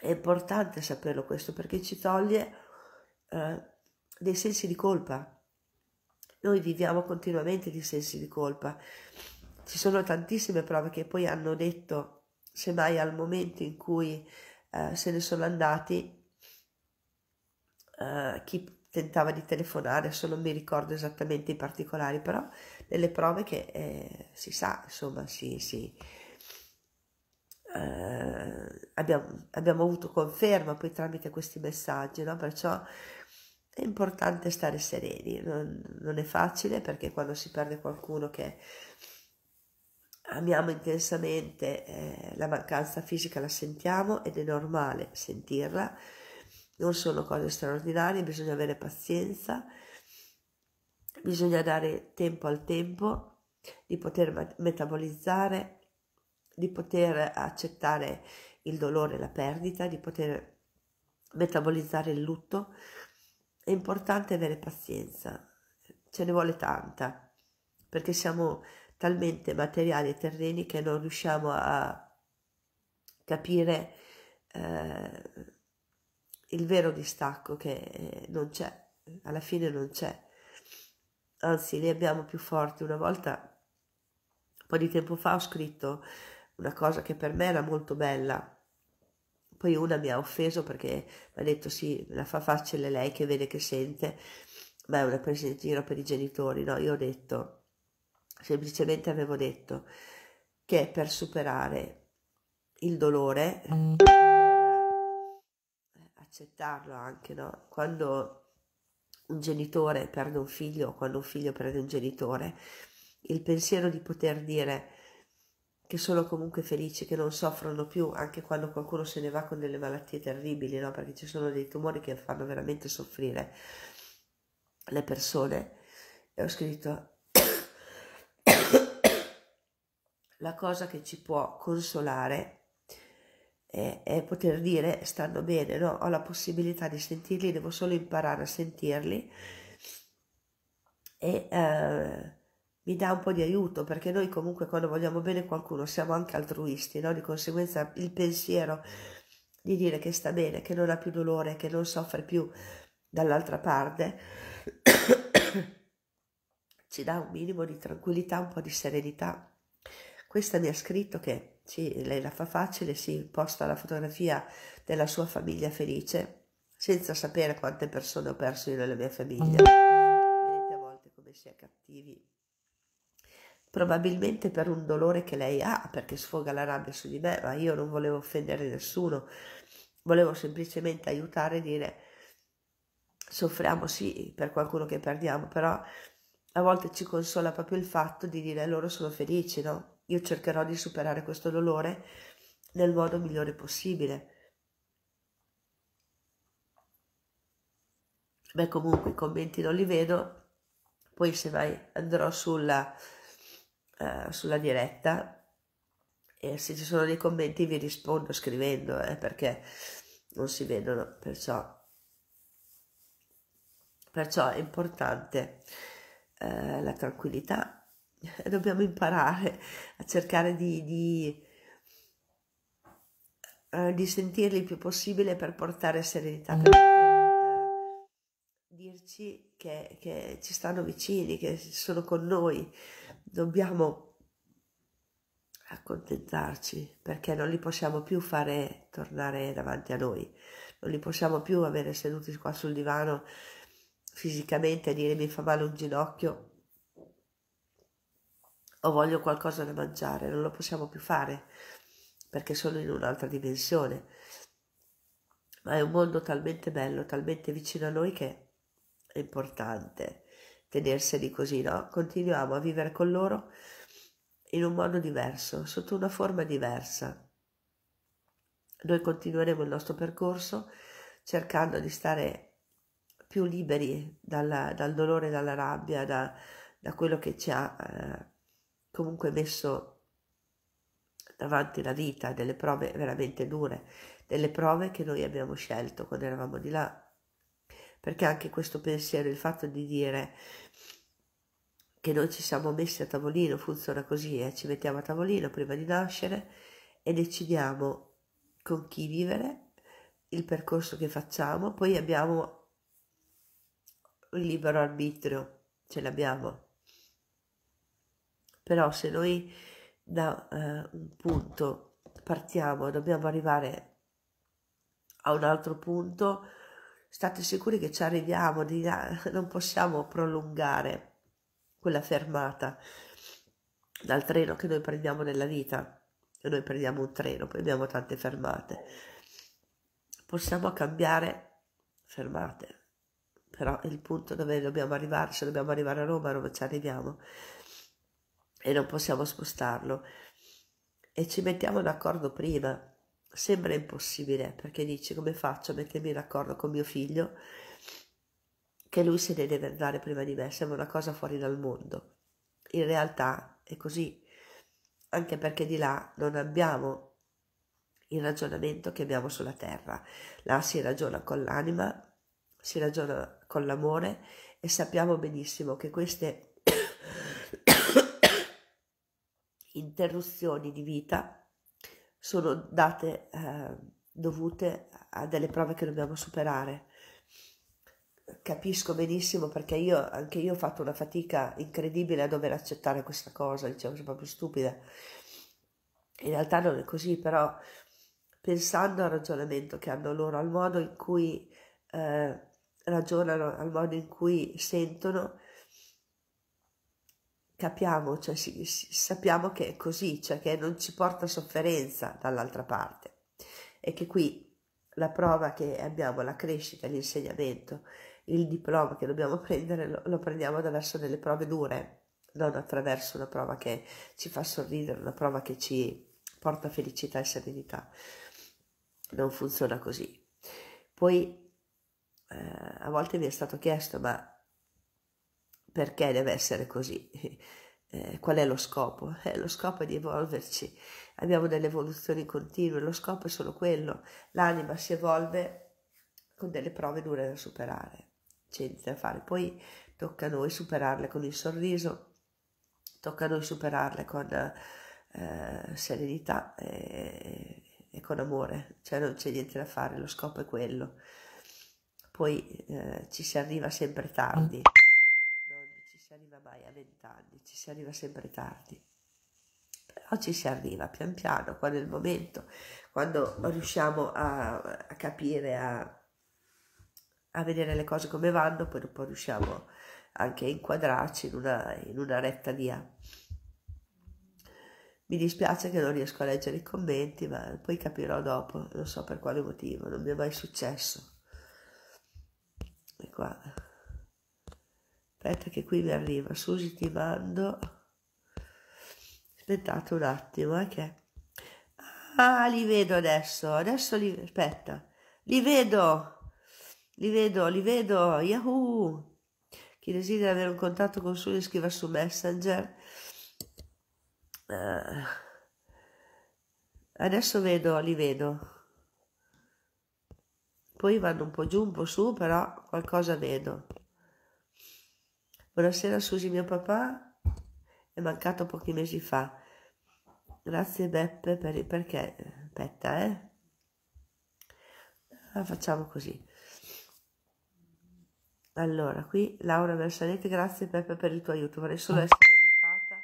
Speaker 1: È importante saperlo questo perché ci toglie eh, dei sensi di colpa. Noi viviamo continuamente di sensi di colpa. Ci sono tantissime prove che poi hanno detto, semmai al momento in cui eh, se ne sono andati, eh, chi tentava di telefonare, adesso non mi ricordo esattamente i particolari, però delle prove che eh, si sa, insomma, si, si, eh, abbiamo, abbiamo, avuto conferma poi tramite questi messaggi, no? perciò è importante stare sereni, non, non è facile perché quando si perde qualcuno che amiamo intensamente, eh, la mancanza fisica la sentiamo ed è normale sentirla, non sono cose straordinarie, bisogna avere pazienza, bisogna dare tempo al tempo di poter metabolizzare di poter accettare il dolore, la perdita, di poter metabolizzare il lutto, è importante avere pazienza, ce ne vuole tanta, perché siamo talmente materiali e terreni che non riusciamo a capire eh, il vero distacco che eh, non c'è, alla fine non c'è, anzi li abbiamo più forti. Una volta, un po' di tempo fa, ho scritto una cosa che per me era molto bella. Poi una mi ha offeso perché mi ha detto sì, la fa facile lei che vede che sente, ma è una presa in giro per i genitori. No, io ho detto, semplicemente avevo detto che per superare il dolore, mm. eh, accettarlo anche, no? Quando un genitore perde un figlio, quando un figlio perde un genitore, il pensiero di poter dire che sono comunque felici, che non soffrono più, anche quando qualcuno se ne va con delle malattie terribili, no? perché ci sono dei tumori che fanno veramente soffrire le persone. E ho scritto, [COUGHS] la cosa che ci può consolare è, è poter dire stanno bene, no? ho la possibilità di sentirli, devo solo imparare a sentirli. E, eh, mi dà un po' di aiuto perché noi comunque quando vogliamo bene qualcuno siamo anche altruisti, no? di conseguenza il pensiero di dire che sta bene, che non ha più dolore, che non soffre più dall'altra parte, [COUGHS] ci dà un minimo di tranquillità, un po' di serenità. Questa mi ha scritto che sì, lei la fa facile, si posta la fotografia della sua famiglia felice, senza sapere quante persone ho perso io nella mia famiglia. Mm. Vedete a volte come si è cattivi probabilmente per un dolore che lei ha, perché sfoga la rabbia su di me, ma io non volevo offendere nessuno, volevo semplicemente aiutare e dire soffriamo sì per qualcuno che perdiamo, però a volte ci consola proprio il fatto di dire loro sono felici, no? Io cercherò di superare questo dolore nel modo migliore possibile. Beh, comunque i commenti non li vedo, poi se mai andrò sulla eh, sulla diretta e se ci sono dei commenti vi rispondo scrivendo eh, perché non si vedono perciò, perciò è importante eh, la tranquillità [LAUGHS] dobbiamo imparare a cercare di, di, eh, di, sentirli il più possibile per portare serenità per dirci che, che ci stanno vicini che sono con noi dobbiamo accontentarci perché non li possiamo più fare tornare davanti a noi, non li possiamo più avere seduti qua sul divano fisicamente e dire mi fa male un ginocchio o voglio qualcosa da mangiare, non lo possiamo più fare perché sono in un'altra dimensione. Ma è un mondo talmente bello, talmente vicino a noi che è importante tenerseli così, no? Continuiamo a vivere con loro in un modo diverso, sotto una forma diversa. Noi continueremo il nostro percorso cercando di stare più liberi dalla, dal dolore, dalla rabbia, da, da quello che ci ha eh, comunque messo davanti la vita, delle prove veramente dure, delle prove che noi abbiamo scelto quando eravamo di là. Perché anche questo pensiero, il fatto di dire che non ci siamo messi a tavolino, funziona così, eh? ci mettiamo a tavolino prima di nascere e decidiamo con chi vivere, il percorso che facciamo, poi abbiamo un libero arbitrio, ce l'abbiamo. Però se noi da eh, un punto partiamo, e dobbiamo arrivare a un altro punto, state sicuri che ci arriviamo, di là, [LAUGHS] non possiamo prolungare quella fermata dal treno che noi prendiamo nella vita, e noi prendiamo un treno, poi abbiamo tante fermate, possiamo cambiare fermate, però il punto dove dobbiamo arrivare, se dobbiamo arrivare a Roma dove ci arriviamo e non possiamo spostarlo e ci mettiamo d'accordo prima, sembra impossibile perché dici come faccio a mettermi d'accordo con mio figlio che lui se ne deve andare prima di me, sembra una cosa fuori dal mondo. In realtà è così, anche perché di là non abbiamo il ragionamento che abbiamo sulla terra. Là si ragiona con l'anima, si ragiona con l'amore e sappiamo benissimo che queste [COUGHS] interruzioni di vita sono date eh, dovute a delle prove che dobbiamo superare capisco benissimo perché io, anche io ho fatto una fatica incredibile a dover accettare questa cosa, diciamo, sono proprio stupida. In realtà non è così, però pensando al ragionamento che hanno loro, al modo in cui eh, ragionano, al modo in cui sentono, capiamo, cioè si, si, sappiamo che è così, cioè che non ci porta sofferenza dall'altra parte e che qui la prova che abbiamo, la crescita, l'insegnamento il diploma che dobbiamo prendere lo, lo prendiamo attraverso delle prove dure, non attraverso una prova che ci fa sorridere, una prova che ci porta felicità e serenità. Non funziona così. Poi eh, a volte mi è stato chiesto, ma perché deve essere così? [LAUGHS] Eh, qual è lo scopo? [LAUGHS] Eh, lo scopo è di evolverci, abbiamo delle evoluzioni continue, lo scopo è solo quello, l'anima si evolve con delle prove dure da superare c'è niente da fare. Poi tocca a noi superarle con il sorriso, tocca a noi superarle con eh, serenità e, e, con amore, cioè non c'è niente da fare, lo scopo è quello. Poi eh, ci si arriva sempre tardi, mm. non ci si arriva mai a vent'anni, ci si arriva sempre tardi. Però ci si arriva pian piano, quando è il momento, quando riusciamo a, a capire, a a vedere le cose come vanno, poi dopo riusciamo anche a inquadrarci in una, in una retta via. Mi dispiace che non riesco a leggere i commenti, ma poi capirò dopo, non so per quale motivo, non mi è mai successo. E qua. Aspetta che qui mi arriva, Susi ti mando. Aspettate un attimo, eh, che... Ah, li vedo adesso, adesso li... aspetta, li vedo! Li vedo, li vedo, yahoo! Chi desidera avere un contatto con Sully scriva su Messenger. Uh, adesso vedo, li vedo. Poi vanno un po' giù, un po' su, però qualcosa vedo. Buonasera Susi, mio papà è mancato pochi mesi fa. Grazie Beppe per il perché. Aspetta, eh. Ah, facciamo così. Allora, qui Laura Versanetti, grazie Peppe per il tuo aiuto, vorrei solo ah. essere aiutata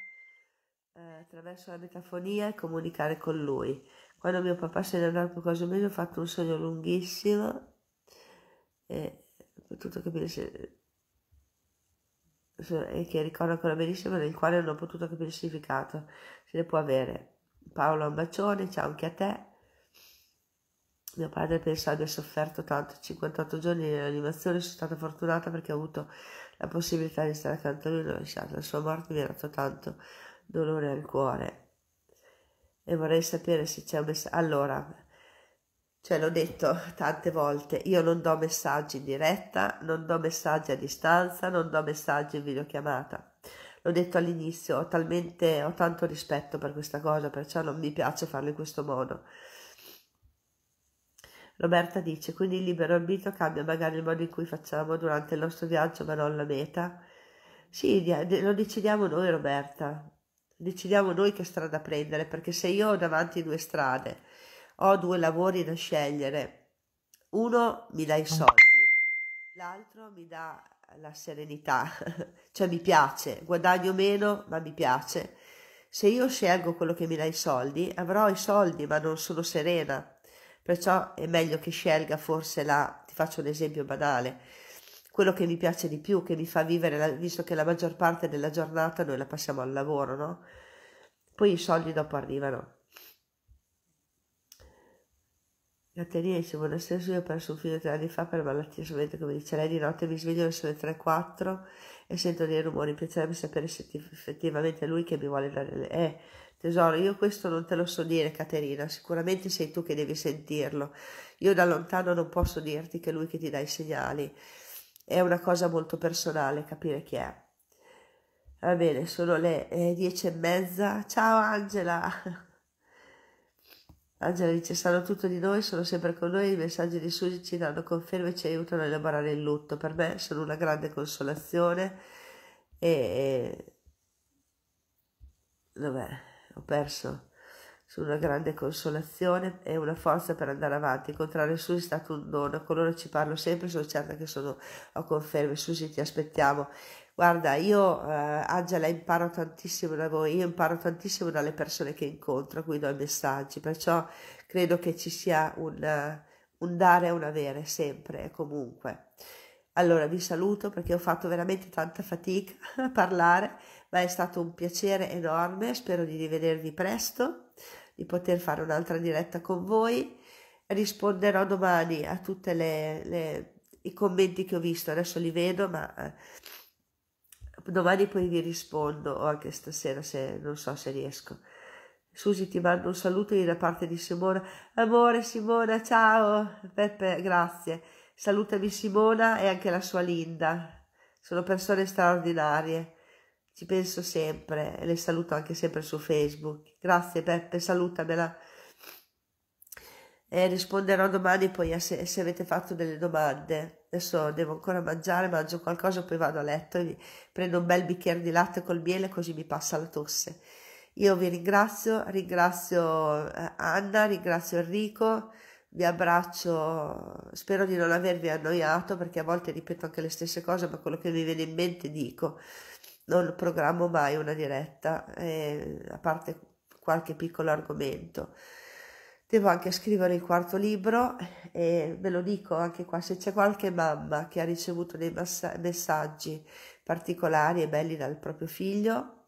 Speaker 1: eh, attraverso la metafonia e comunicare con lui. Quando mio papà se ne è andato quasi un mese ho fatto un sogno lunghissimo e ho potuto capire se, e che ricordo ancora benissimo nel quale non ho potuto capire il significato, se ne può avere. Paolo un bacione, ciao anche a te. Mio padre pensa abbia sofferto tanto, 58 giorni in animazione, sono stata fortunata perché ho avuto la possibilità di stare accanto a lui nella La sua morte mi ha dato tanto dolore al cuore. E vorrei sapere se c'è un messaggio. Allora, cioè l'ho detto tante volte, io non do messaggi in diretta, non do messaggi a distanza, non do messaggi in videochiamata. L'ho detto all'inizio, ho ho tanto rispetto per questa cosa, perciò non mi piace farlo in questo modo. Roberta dice, quindi il libero arbitro cambia magari il modo in cui facciamo durante il nostro viaggio, ma non la meta? Sì, lo decidiamo noi Roberta, decidiamo noi che strada prendere, perché se io ho davanti due strade, ho due lavori da scegliere, uno mi dà i soldi, l'altro mi dà la serenità, [LAUGHS] cioè mi piace, guadagno meno, ma mi piace. Se io scelgo quello che mi dà i soldi, avrò i soldi, ma non sono serena Perciò è meglio che scelga forse la, ti faccio un esempio banale, quello che mi piace di più, che mi fa vivere, la, visto che la maggior parte della giornata noi la passiamo al lavoro, no? Poi i soldi dopo arrivano. Gatteriese, buonasera, io ho perso un figlio tre anni fa per malattia, solamente come dice lei, di notte mi sveglio verso le 3-4 e sento dei rumori, mi piacerebbe sapere se effettivamente è lui che mi vuole dare le... Eh, Tesoro, io questo non te lo so dire, Caterina, sicuramente sei tu che devi sentirlo. Io da lontano non posso dirti che è lui che ti dà i segnali. È una cosa molto personale capire chi è. Va bene, sono le eh, dieci e mezza. Ciao Angela! [LAUGHS] Angela dice, sanno tutto di noi, sono sempre con noi, i messaggi di Susi ci danno conferma e ci aiutano a elaborare il lutto. Per me sono una grande consolazione e... Dov'è? ho perso su una grande consolazione e una forza per andare avanti. Incontrare Susi è stato un dono, con loro ci parlo sempre, sono certa che sono a conferme. Susi, ti aspettiamo. Guarda, io, eh, Angela, imparo tantissimo da voi, io imparo tantissimo dalle persone che incontro, a cui do i messaggi, perciò credo che ci sia un, un dare e un avere sempre e comunque. Allora, vi saluto perché ho fatto veramente tanta fatica [LAUGHS] a parlare ma è stato un piacere enorme, spero di rivedervi presto, di poter fare un'altra diretta con voi. Risponderò domani a tutti i commenti che ho visto, adesso li vedo, ma eh, domani poi vi rispondo o anche stasera se non so se riesco. Susi ti mando un saluto da parte di Simona. Amore Simona, ciao Peppe, grazie. Salutami Simona e anche la sua Linda. Sono persone straordinarie ci penso sempre, e le saluto anche sempre su Facebook. Grazie Peppe, salutamela. E risponderò domani poi eh, se, se, avete fatto delle domande. Adesso devo ancora mangiare, mangio qualcosa, poi vado a letto e prendo un bel bicchiere di latte col miele così mi passa la tosse. Io vi ringrazio, ringrazio eh, Anna, ringrazio Enrico, vi abbraccio, spero di non avervi annoiato perché a volte ripeto anche le stesse cose, ma quello che mi viene in mente dico non programmo mai una diretta, eh, a parte qualche piccolo argomento. Devo anche scrivere il quarto libro eh, e ve lo dico anche qua, se c'è qualche mamma che ha ricevuto dei messaggi particolari e belli dal proprio figlio,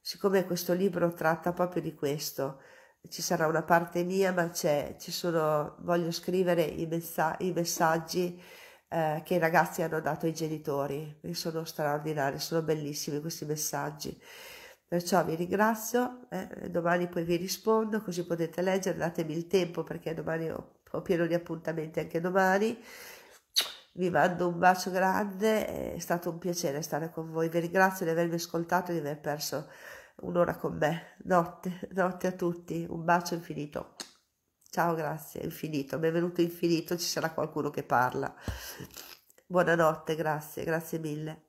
Speaker 1: siccome questo libro tratta proprio di questo, ci sarà una parte mia, ma c'è, ci sono, voglio scrivere i, messa i messaggi eh, che i ragazzi hanno dato ai genitori. E sono straordinari, sono bellissimi questi messaggi. Perciò vi ringrazio, eh, domani poi vi rispondo così potete leggere, datemi il tempo perché domani ho, ho pieno di appuntamenti anche domani. Vi mando un bacio grande, è stato un piacere stare con voi, vi ringrazio di avermi ascoltato e di aver perso un'ora con me. Notte, [LAUGHS] notte a tutti, un bacio infinito. Ciao, grazie, infinito, benvenuto infinito, ci sarà qualcuno che parla. Buonanotte, grazie, grazie mille.